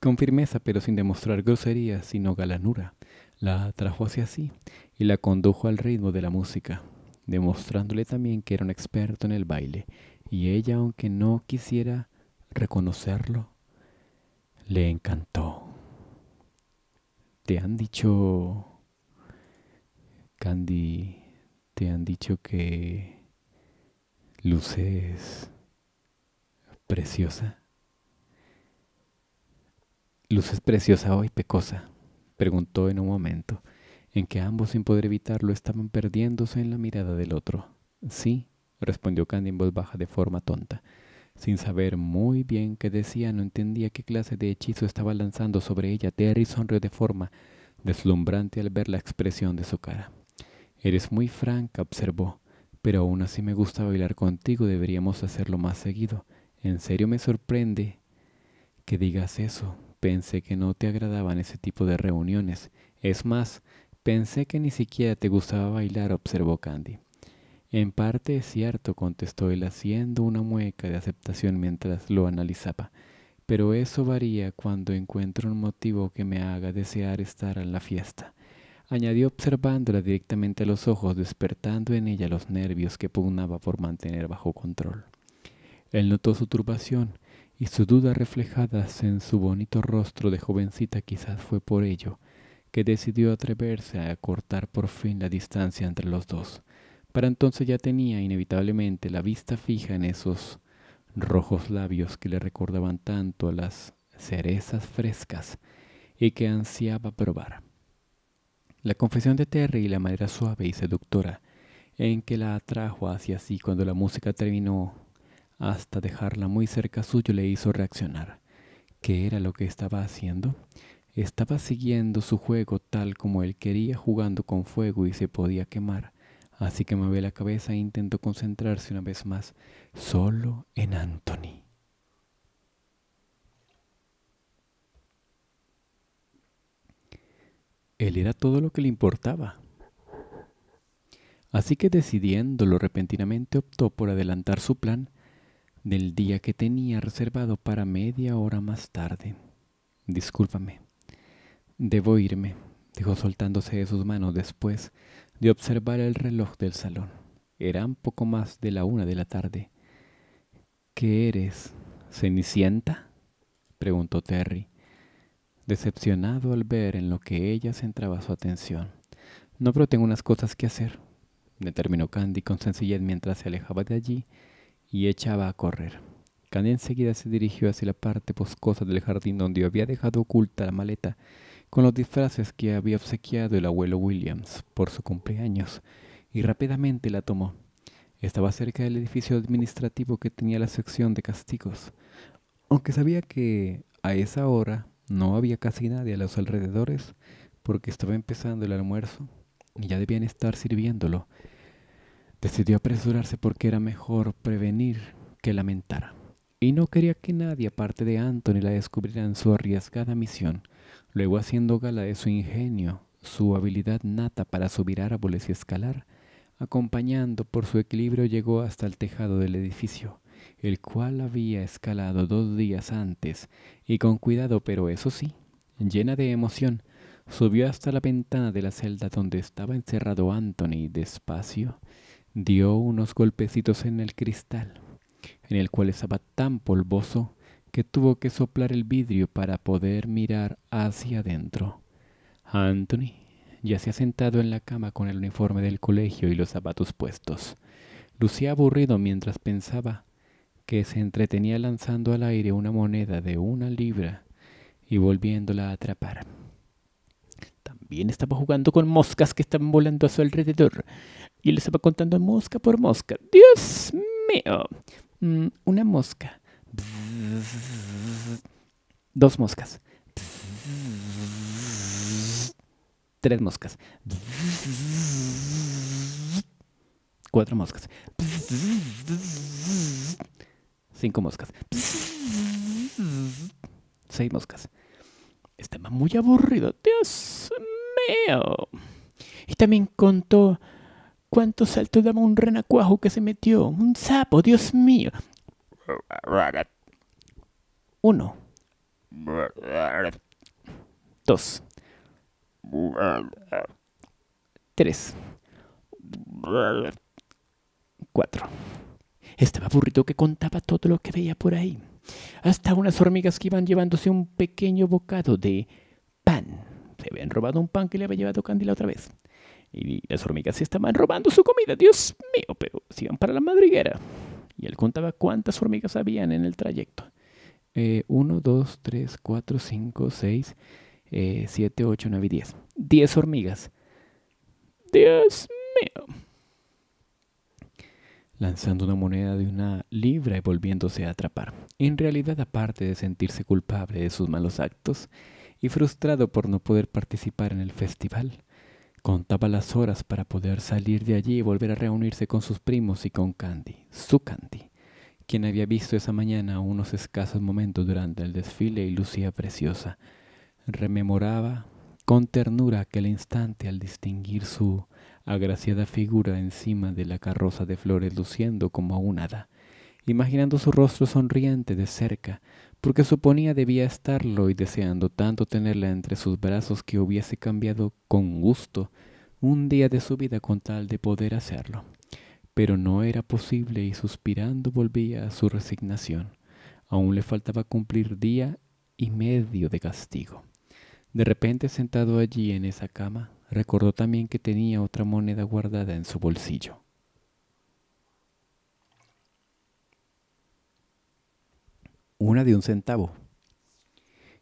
Con firmeza, pero sin demostrar grosería, sino galanura, la atrajo hacia sí y la condujo al ritmo de la música, demostrándole también que era un experto en el baile, y ella, aunque no quisiera reconocerlo, le encantó. ¿Te han dicho, Candy, te han dicho que luces preciosa? ¿Luz es preciosa hoy, pecosa? preguntó en un momento en que ambos, sin poder evitarlo, estaban perdiéndose en la mirada del otro. Sí, respondió Candy en voz baja de forma tonta. Sin saber muy bien qué decía, no entendía qué clase de hechizo estaba lanzando sobre ella. Terry sonrió de forma deslumbrante al ver la expresión de su cara. Eres muy franca, observó, pero aún así me gusta bailar contigo, deberíamos hacerlo más seguido. En serio me sorprende que digas eso. Pensé que no te agradaban ese tipo de reuniones. Es más, pensé que ni siquiera te gustaba bailar, observó Candy. En parte es cierto, contestó él haciendo una mueca de aceptación mientras lo analizaba, pero eso varía cuando encuentro un motivo que me haga desear estar en la fiesta. Añadió observándola directamente a los ojos, despertando en ella los nervios que pugnaba por mantener bajo control. Él notó su turbación y su duda reflejadas en su bonito rostro de jovencita quizás fue por ello que decidió atreverse a cortar por fin la distancia entre los dos. Para entonces ya tenía inevitablemente la vista fija en esos rojos labios que le recordaban tanto a las cerezas frescas y que ansiaba probar. La confesión de Terry y la manera suave y seductora en que la atrajo hacia sí cuando la música terminó hasta dejarla muy cerca suyo le hizo reaccionar. ¿Qué era lo que estaba haciendo? Estaba siguiendo su juego tal como él quería, jugando con fuego y se podía quemar. Así que movió la cabeza e intentó concentrarse una vez más solo en Anthony. Él era todo lo que le importaba. Así que decidiéndolo repentinamente optó por adelantar su plan del día que tenía reservado para media hora más tarde. Discúlpame. Debo irme, dijo soltándose de sus manos después de observar el reloj del salón. Era un poco más de la una de la tarde. ¿Qué eres? ¿Cenicienta? preguntó Terry, decepcionado al ver en lo que ella centraba su atención. No, pero tengo unas cosas que hacer, determinó Candy con sencillez mientras se alejaba de allí y echaba a correr. Cané enseguida se dirigió hacia la parte boscosa del jardín donde había dejado oculta la maleta con los disfraces que había obsequiado el abuelo Williams por su cumpleaños y rápidamente la tomó. Estaba cerca del edificio administrativo que tenía la sección de castigos, aunque sabía que a esa hora no había casi nadie a los alrededores porque estaba empezando el almuerzo y ya debían estar sirviéndolo Decidió apresurarse porque era mejor prevenir que lamentar, y no quería que nadie aparte de Anthony la descubriera en su arriesgada misión, luego haciendo gala de su ingenio, su habilidad nata para subir árboles y escalar, acompañando por su equilibrio llegó hasta el tejado del edificio, el cual había escalado dos días antes, y con cuidado, pero eso sí, llena de emoción, subió hasta la ventana de la celda donde estaba encerrado Anthony despacio, dio unos golpecitos en el cristal, en el cual estaba tan polvoso que tuvo que soplar el vidrio para poder mirar hacia adentro. Anthony ya se ha sentado en la cama con el uniforme del colegio y los zapatos puestos. Lucía aburrido mientras pensaba que se entretenía lanzando al aire una moneda de una libra y volviéndola a atrapar. También estaba jugando con moscas que estaban volando a su alrededor. Y les estaba contando mosca por mosca. ¡Dios mío! Mm, una mosca. Dos moscas. Tres moscas. Cuatro moscas. Cinco moscas. Seis moscas. Estaba muy aburrido. Dios mío. Y también contó cuántos saltos daba un renacuajo que se metió, un sapo, Dios mío. Uno. Dos. Tres. Cuatro. Estaba aburrido que contaba todo lo que veía por ahí, hasta unas hormigas que iban llevándose un pequeño bocado de pan. Se habían robado un pan que le había llevado Candy la otra vez. Y las hormigas se estaban robando su comida, Dios mío, pero se iban para la madriguera. Y él contaba cuántas hormigas habían en el trayecto. 1, 2, 3, 4, 5, 6, 7, 8, 9 y 10. 10 hormigas. Dios mío. Lanzando una moneda de una libra y volviéndose a atrapar. En realidad, aparte de sentirse culpable de sus malos actos y frustrado por no poder participar en el festival, Contaba las horas para poder salir de allí y volver a reunirse con sus primos y con Candy, su Candy, quien había visto esa mañana unos escasos momentos durante el desfile y lucía preciosa. Rememoraba con ternura aquel instante al distinguir su agraciada figura encima de la carroza de flores luciendo como un hada, imaginando su rostro sonriente de cerca, porque suponía debía estarlo y deseando tanto tenerla entre sus brazos que hubiese cambiado con gusto un día de su vida con tal de poder hacerlo. Pero no era posible y suspirando volvía a su resignación. Aún le faltaba cumplir día y medio de castigo. De repente, sentado allí en esa cama, recordó también que tenía otra moneda guardada en su bolsillo. una de un centavo,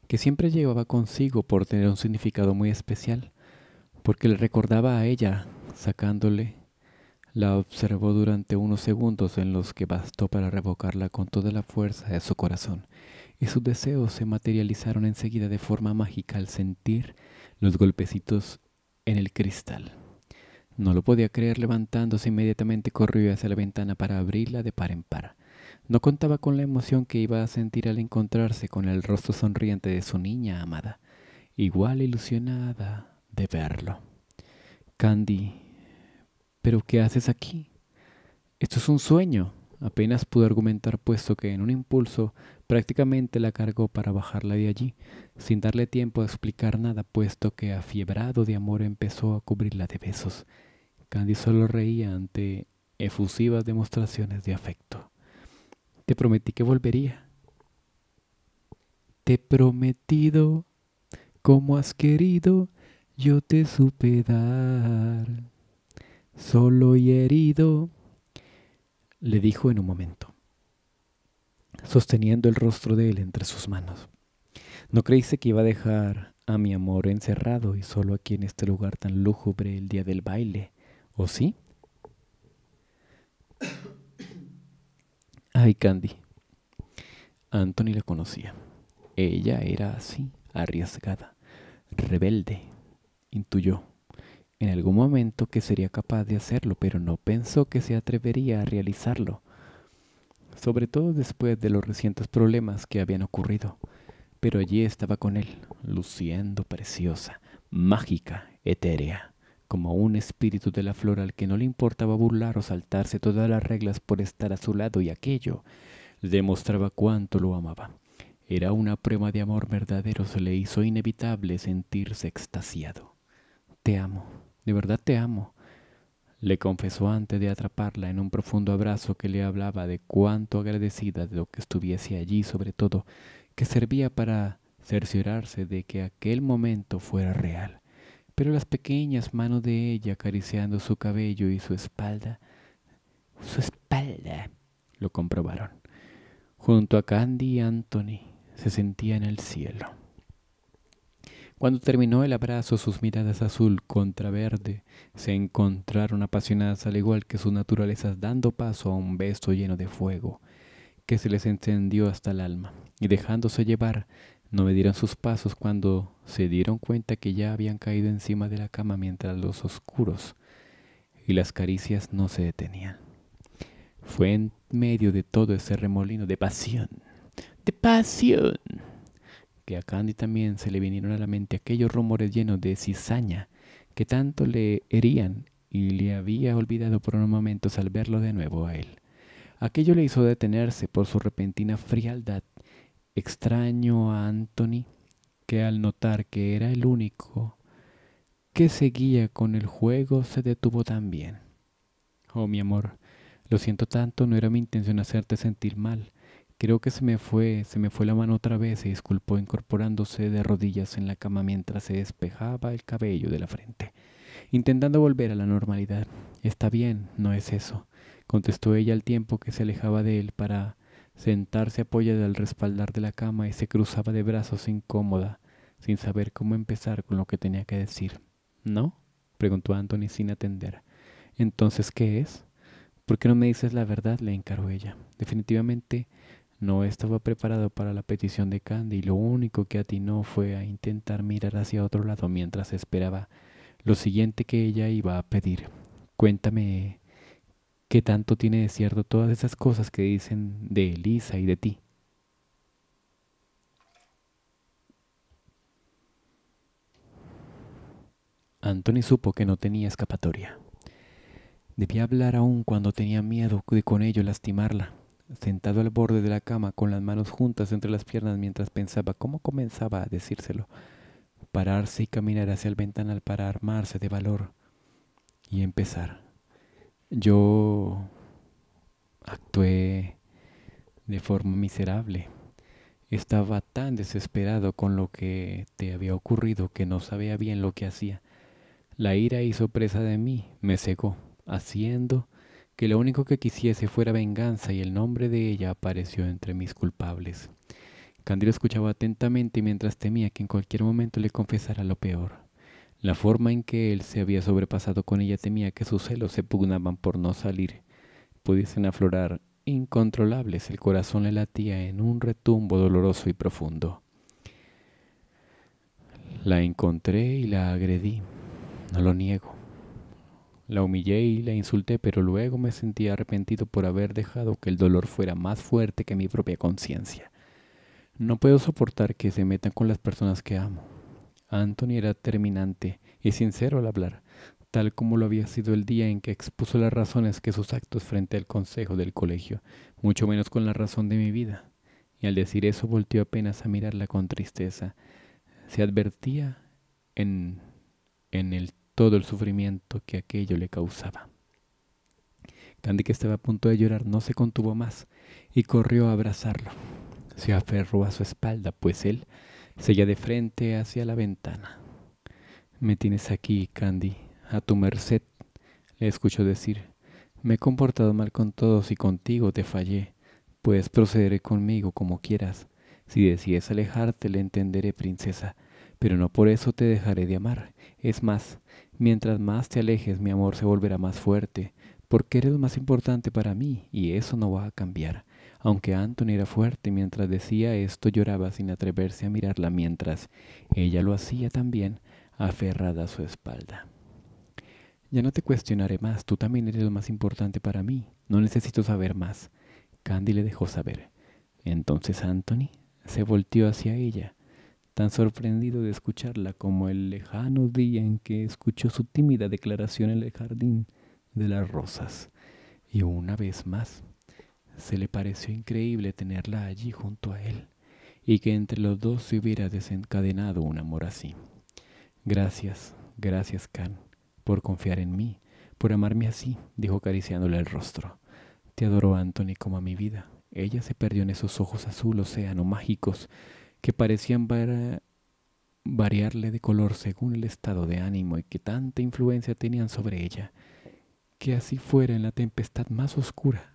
que siempre llevaba consigo por tener un significado muy especial, porque le recordaba a ella, sacándole, la observó durante unos segundos en los que bastó para revocarla con toda la fuerza de su corazón, y sus deseos se materializaron enseguida de forma mágica al sentir los golpecitos en el cristal. No lo podía creer, levantándose inmediatamente corrió hacia la ventana para abrirla de par en par. No contaba con la emoción que iba a sentir al encontrarse con el rostro sonriente de su niña amada, igual ilusionada de verlo. Candy, ¿pero qué haces aquí? Esto es un sueño. Apenas pudo argumentar puesto que en un impulso prácticamente la cargó para bajarla de allí, sin darle tiempo a explicar nada puesto que afiebrado de amor empezó a cubrirla de besos. Candy solo reía ante efusivas demostraciones de afecto. Te prometí que volvería. Te he prometido, como has querido, yo te supe dar. Solo y herido, le dijo en un momento, sosteniendo el rostro de él entre sus manos. No creíste que iba a dejar a mi amor encerrado y solo aquí en este lugar tan lúgubre el día del baile, ¿o sí? Ay, Candy. Anthony la conocía. Ella era así, arriesgada, rebelde. Intuyó en algún momento que sería capaz de hacerlo, pero no pensó que se atrevería a realizarlo, sobre todo después de los recientes problemas que habían ocurrido. Pero allí estaba con él, luciendo preciosa, mágica, etérea como un espíritu de la flor al que no le importaba burlar o saltarse todas las reglas por estar a su lado y aquello demostraba cuánto lo amaba. Era una prueba de amor verdadero, se le hizo inevitable sentirse extasiado. Te amo, de verdad te amo, le confesó antes de atraparla en un profundo abrazo que le hablaba de cuánto agradecida de lo que estuviese allí, sobre todo, que servía para cerciorarse de que aquel momento fuera real pero las pequeñas manos de ella acariciando su cabello y su espalda, su espalda, lo comprobaron. Junto a Candy y Anthony se sentía en el cielo. Cuando terminó el abrazo, sus miradas azul contra verde se encontraron apasionadas al igual que sus naturalezas, dando paso a un beso lleno de fuego que se les encendió hasta el alma y dejándose llevar no dieron sus pasos cuando se dieron cuenta que ya habían caído encima de la cama mientras los oscuros y las caricias no se detenían. Fue en medio de todo ese remolino de pasión, de pasión, que a Candy también se le vinieron a la mente aquellos rumores llenos de cizaña que tanto le herían y le había olvidado por unos momentos al verlo de nuevo a él. Aquello le hizo detenerse por su repentina frialdad Extraño a Anthony, que al notar que era el único que seguía con el juego, se detuvo también. Oh, mi amor, lo siento tanto, no era mi intención hacerte sentir mal. Creo que se me fue, se me fue la mano otra vez, se disculpó incorporándose de rodillas en la cama mientras se despejaba el cabello de la frente, intentando volver a la normalidad. Está bien, no es eso, contestó ella al tiempo que se alejaba de él para Sentarse apoyada al respaldar de la cama y se cruzaba de brazos incómoda, sin saber cómo empezar con lo que tenía que decir. ¿No? preguntó Anthony sin atender. Entonces, ¿qué es? ¿Por qué no me dices la verdad? le encaró ella. Definitivamente no estaba preparado para la petición de Candy y lo único que atinó fue a intentar mirar hacia otro lado mientras esperaba lo siguiente que ella iba a pedir. Cuéntame ¿Qué tanto tiene de cierto todas esas cosas que dicen de Elisa y de ti? Anthony supo que no tenía escapatoria. Debía hablar aún cuando tenía miedo de con ello lastimarla. Sentado al borde de la cama con las manos juntas entre las piernas mientras pensaba cómo comenzaba a decírselo, pararse y caminar hacia el ventanal para armarse de valor y empezar yo actué de forma miserable. Estaba tan desesperado con lo que te había ocurrido que no sabía bien lo que hacía. La ira hizo presa de mí, me cegó, haciendo que lo único que quisiese fuera venganza y el nombre de ella apareció entre mis culpables. Candido escuchaba atentamente mientras temía que en cualquier momento le confesara lo peor. La forma en que él se había sobrepasado con ella temía que sus celos se pugnaban por no salir, pudiesen aflorar incontrolables, el corazón le latía en un retumbo doloroso y profundo. La encontré y la agredí, no lo niego. La humillé y la insulté, pero luego me sentí arrepentido por haber dejado que el dolor fuera más fuerte que mi propia conciencia. No puedo soportar que se metan con las personas que amo. Anthony era terminante y sincero al hablar, tal como lo había sido el día en que expuso las razones que sus actos frente al consejo del colegio, mucho menos con la razón de mi vida. Y al decir eso volteó apenas a mirarla con tristeza. Se advertía en, en todo el sufrimiento que aquello le causaba. Candy, que estaba a punto de llorar, no se contuvo más y corrió a abrazarlo. Se aferró a su espalda, pues él Sella de frente hacia la ventana. Me tienes aquí, Candy, a tu merced, le escucho decir. Me he comportado mal con todos y contigo te fallé. Puedes proceder conmigo como quieras. Si decides alejarte, le entenderé, princesa, pero no por eso te dejaré de amar. Es más, mientras más te alejes, mi amor se volverá más fuerte, porque eres lo más importante para mí, y eso no va a cambiar. Aunque Anthony era fuerte, mientras decía esto lloraba sin atreverse a mirarla, mientras ella lo hacía también, aferrada a su espalda. Ya no te cuestionaré más, tú también eres lo más importante para mí, no necesito saber más. Candy le dejó saber. Entonces Anthony se volteó hacia ella, tan sorprendido de escucharla como el lejano día en que escuchó su tímida declaración en el jardín de las rosas. Y una vez más se le pareció increíble tenerla allí junto a él y que entre los dos se hubiera desencadenado un amor así. Gracias, gracias, Can, por confiar en mí, por amarme así, dijo acariciándole el rostro. Te adoro, Anthony, como a mi vida. Ella se perdió en esos ojos azul océano mágicos que parecían variarle de color según el estado de ánimo y que tanta influencia tenían sobre ella, que así fuera en la tempestad más oscura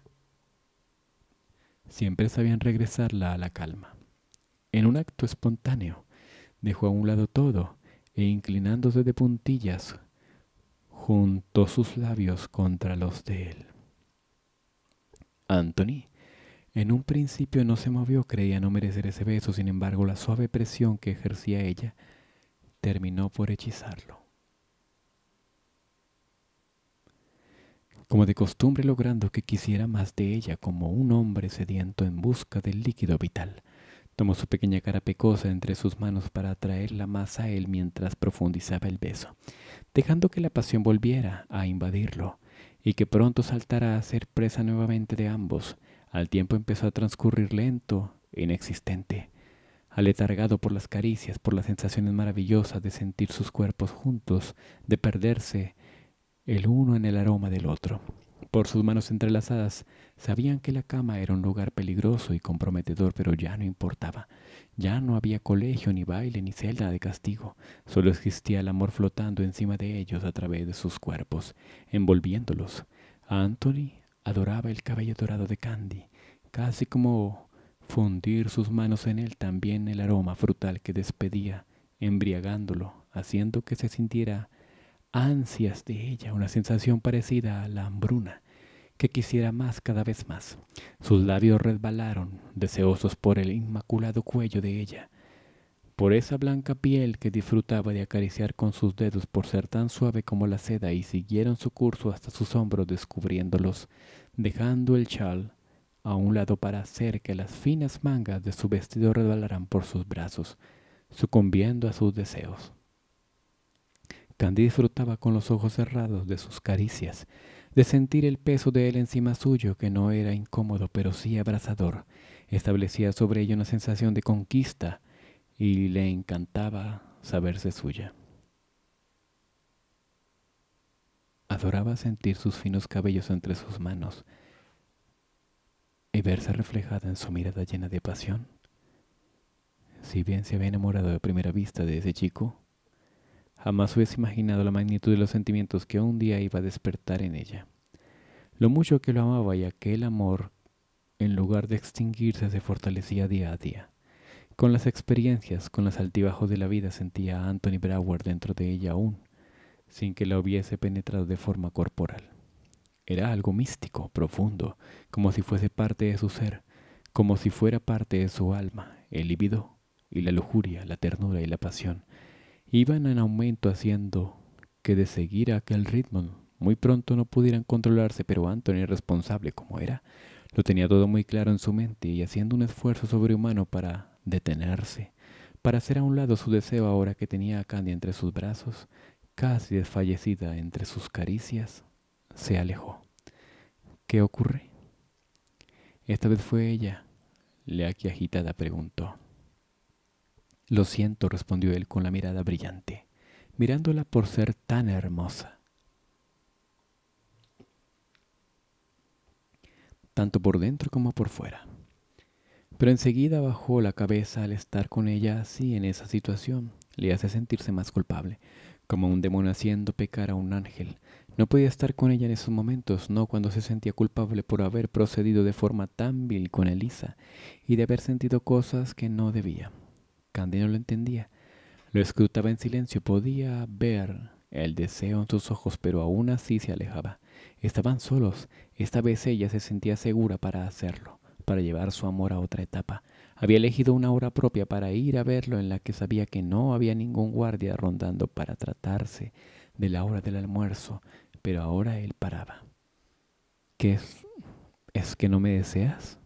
siempre sabían regresarla a la calma. En un acto espontáneo, dejó a un lado todo e inclinándose de puntillas, juntó sus labios contra los de él. Anthony, en un principio no se movió, creía no merecer ese beso, sin embargo la suave presión que ejercía ella terminó por hechizarlo. como de costumbre logrando que quisiera más de ella como un hombre sediento en busca del líquido vital. Tomó su pequeña cara pecosa entre sus manos para atraerla más a él mientras profundizaba el beso, dejando que la pasión volviera a invadirlo y que pronto saltara a ser presa nuevamente de ambos. Al tiempo empezó a transcurrir lento, inexistente, aletargado por las caricias, por las sensaciones maravillosas de sentir sus cuerpos juntos, de perderse el uno en el aroma del otro. Por sus manos entrelazadas, sabían que la cama era un lugar peligroso y comprometedor, pero ya no importaba. Ya no había colegio, ni baile, ni celda de castigo. Solo existía el amor flotando encima de ellos a través de sus cuerpos, envolviéndolos. Anthony adoraba el cabello dorado de Candy, casi como fundir sus manos en él también el aroma frutal que despedía, embriagándolo, haciendo que se sintiera ansias de ella, una sensación parecida a la hambruna, que quisiera más cada vez más. Sus labios resbalaron, deseosos por el inmaculado cuello de ella, por esa blanca piel que disfrutaba de acariciar con sus dedos por ser tan suave como la seda y siguieron su curso hasta sus hombros descubriéndolos, dejando el chal a un lado para hacer que las finas mangas de su vestido resbalaran por sus brazos, sucumbiendo a sus deseos. Candy disfrutaba con los ojos cerrados de sus caricias, de sentir el peso de él encima suyo que no era incómodo pero sí abrazador. Establecía sobre ella una sensación de conquista y le encantaba saberse suya. Adoraba sentir sus finos cabellos entre sus manos y verse reflejada en su mirada llena de pasión. Si bien se había enamorado de primera vista de ese chico, Jamás hubiese imaginado la magnitud de los sentimientos que un día iba a despertar en ella. Lo mucho que lo amaba y aquel amor, en lugar de extinguirse, se fortalecía día a día. Con las experiencias, con los altibajos de la vida, sentía a Anthony Brower dentro de ella aún, sin que la hubiese penetrado de forma corporal. Era algo místico, profundo, como si fuese parte de su ser, como si fuera parte de su alma, el libido y la lujuria, la ternura y la pasión, iban en aumento haciendo que de seguir aquel ritmo muy pronto no pudieran controlarse, pero Antonio responsable como era, lo tenía todo muy claro en su mente y haciendo un esfuerzo sobrehumano para detenerse, para hacer a un lado su deseo ahora que tenía a Candy entre sus brazos, casi desfallecida entre sus caricias, se alejó. ¿Qué ocurre? Esta vez fue ella, la que agitada preguntó. Lo siento, respondió él con la mirada brillante, mirándola por ser tan hermosa. tanto por dentro como por fuera. Pero enseguida bajó la cabeza al estar con ella así en esa situación. Le hace sentirse más culpable, como un demonio haciendo pecar a un ángel. No podía estar con ella en esos momentos, no cuando se sentía culpable por haber procedido de forma tan vil con Elisa y de haber sentido cosas que no debía. Candy no lo entendía. Lo escrutaba en silencio, podía ver el deseo en sus ojos, pero aún así se alejaba. Estaban solos. Esta vez ella se sentía segura para hacerlo, para llevar su amor a otra etapa. Había elegido una hora propia para ir a verlo en la que sabía que no había ningún guardia rondando para tratarse de la hora del almuerzo, pero ahora él paraba. ¿Qué es? ¿Es que no me deseas?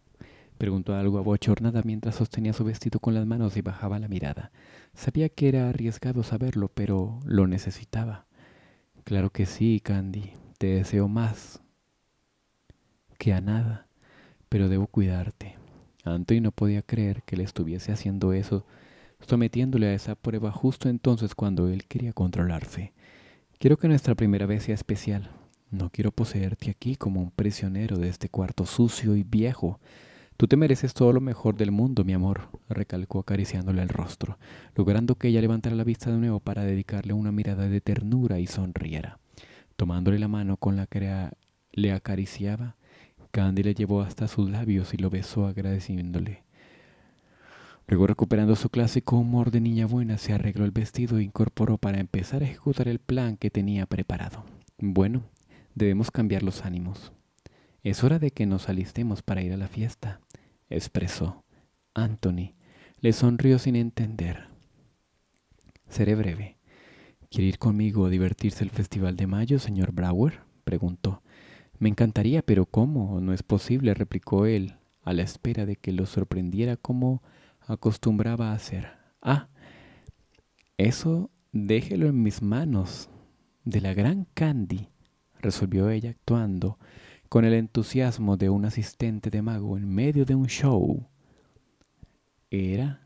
Preguntó algo a abochornada mientras sostenía su vestido con las manos y bajaba la mirada. Sabía que era arriesgado saberlo, pero lo necesitaba. Claro que sí, Candy. Te deseo más que a nada, pero debo cuidarte. Anthony no podía creer que le estuviese haciendo eso, sometiéndole a esa prueba justo entonces cuando él quería controlarse. Quiero que nuestra primera vez sea especial. No quiero poseerte aquí como un prisionero de este cuarto sucio y viejo. Tú te mereces todo lo mejor del mundo, mi amor, recalcó acariciándole el rostro, logrando que ella levantara la vista de nuevo para dedicarle una mirada de ternura y sonriera. Tomándole la mano con la que le acariciaba, Candy le llevó hasta sus labios y lo besó agradeciéndole. Luego, recuperando su clásico humor de niña buena, se arregló el vestido e incorporó para empezar a ejecutar el plan que tenía preparado. Bueno, debemos cambiar los ánimos. Es hora de que nos alistemos para ir a la fiesta, expresó. Anthony le sonrió sin entender. Seré breve. ¿Quiere ir conmigo a divertirse el Festival de Mayo, señor Brower? preguntó. Me encantaría, pero ¿cómo? No es posible, replicó él, a la espera de que lo sorprendiera como acostumbraba a hacer. Ah, eso déjelo en mis manos, de la gran Candy, resolvió ella actuando con el entusiasmo de un asistente de mago en medio de un show, era,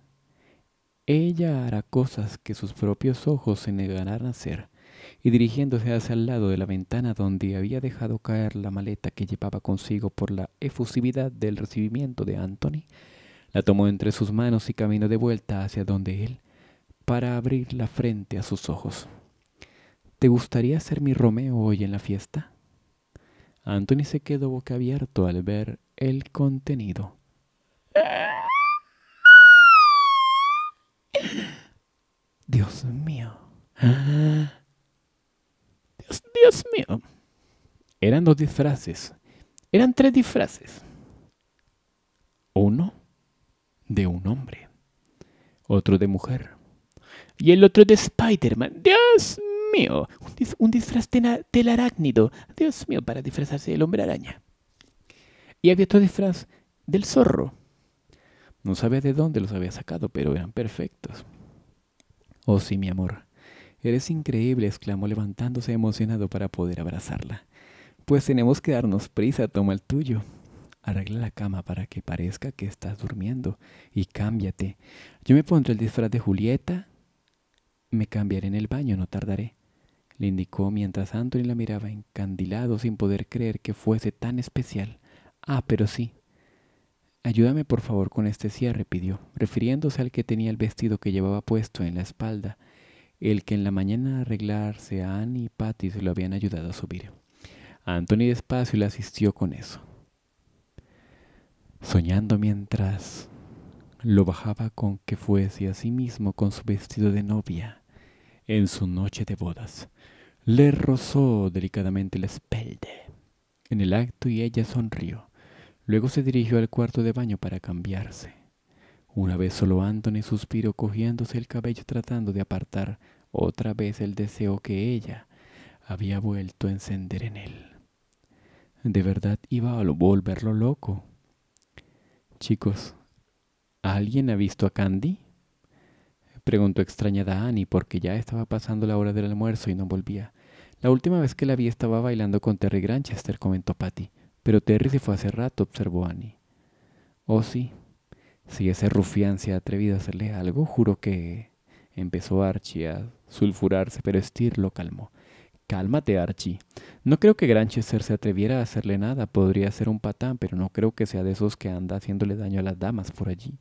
ella hará cosas que sus propios ojos se negarán a hacer, y dirigiéndose hacia el lado de la ventana donde había dejado caer la maleta que llevaba consigo por la efusividad del recibimiento de Anthony, la tomó entre sus manos y caminó de vuelta hacia donde él, para abrir la frente a sus ojos. ¿Te gustaría ser mi Romeo hoy en la fiesta? Anthony se quedó boca abierto al ver el contenido. Dios mío. Dios, mío. Eran dos disfraces. Eran tres disfraces. Uno de un hombre, otro de mujer y el otro de Spider-Man. Dios mío mío, un, disfraz del arácnido! Dios mío, para disfrazarse del hombre araña. Y había otro disfraz del zorro. No sabía de dónde los había sacado, pero eran perfectos. Oh sí, mi amor. Eres increíble, exclamó levantándose emocionado para poder abrazarla. Pues tenemos que darnos prisa, toma el tuyo. Arregla la cama para que parezca que estás durmiendo y cámbiate. Yo me pondré el disfraz de Julieta. Me cambiaré en el baño, no tardaré le indicó mientras Anthony la miraba encandilado sin poder creer que fuese tan especial. Ah, pero sí. Ayúdame por favor con este cierre, pidió, refiriéndose al que tenía el vestido que llevaba puesto en la espalda, el que en la mañana arreglarse a Annie y Patty se lo habían ayudado a subir. Anthony despacio le asistió con eso. Soñando mientras lo bajaba con que fuese a sí mismo con su vestido de novia en su noche de bodas. Le rozó delicadamente la espelde en el acto y ella sonrió. Luego se dirigió al cuarto de baño para cambiarse. Una vez solo Anthony suspiró cogiéndose el cabello tratando de apartar otra vez el deseo que ella había vuelto a encender en él. De verdad iba a volverlo loco. Chicos, ¿alguien ha visto a Candy? Preguntó extrañada Annie porque ya estaba pasando la hora del almuerzo y no volvía. La última vez que la vi estaba bailando con Terry Granchester, comentó Patty. Pero Terry se fue hace rato, observó Annie. Oh, sí. Si ese rufián se ha atrevido a hacerle algo, juro que... Empezó Archie a sulfurarse, pero Steer lo calmó. Cálmate, Archie. No creo que Granchester se atreviera a hacerle nada. Podría ser un patán, pero no creo que sea de esos que anda haciéndole daño a las damas por allí.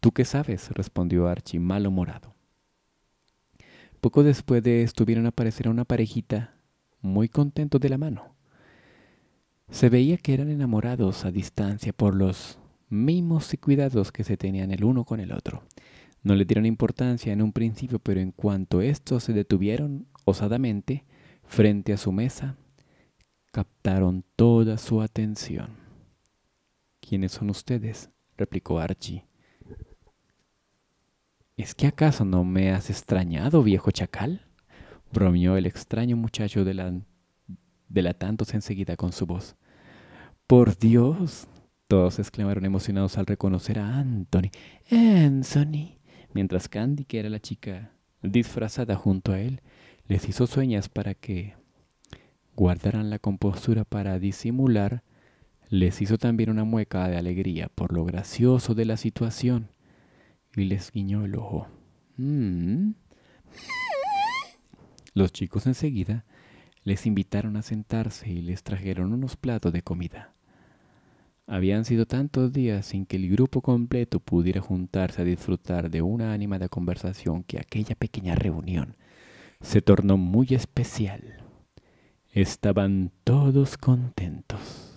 ¿Tú qué sabes? respondió Archie, malhumorado. Poco después de esto vieron aparecer a una parejita muy contento de la mano. Se veía que eran enamorados a distancia por los mimos y cuidados que se tenían el uno con el otro. No le dieron importancia en un principio, pero en cuanto estos se detuvieron osadamente frente a su mesa, captaron toda su atención. ¿Quiénes son ustedes? replicó Archie, ¿Es que acaso no me has extrañado, viejo chacal? bromeó el extraño muchacho de la delatándose enseguida con su voz. Por Dios. Todos exclamaron emocionados al reconocer a Anthony. Anthony. Mientras Candy, que era la chica disfrazada junto a él, les hizo sueñas para que guardaran la compostura para disimular, les hizo también una mueca de alegría por lo gracioso de la situación y les guiñó el ojo. Mm. Los chicos enseguida les invitaron a sentarse y les trajeron unos platos de comida. Habían sido tantos días sin que el grupo completo pudiera juntarse a disfrutar de una animada conversación que aquella pequeña reunión se tornó muy especial. Estaban todos contentos.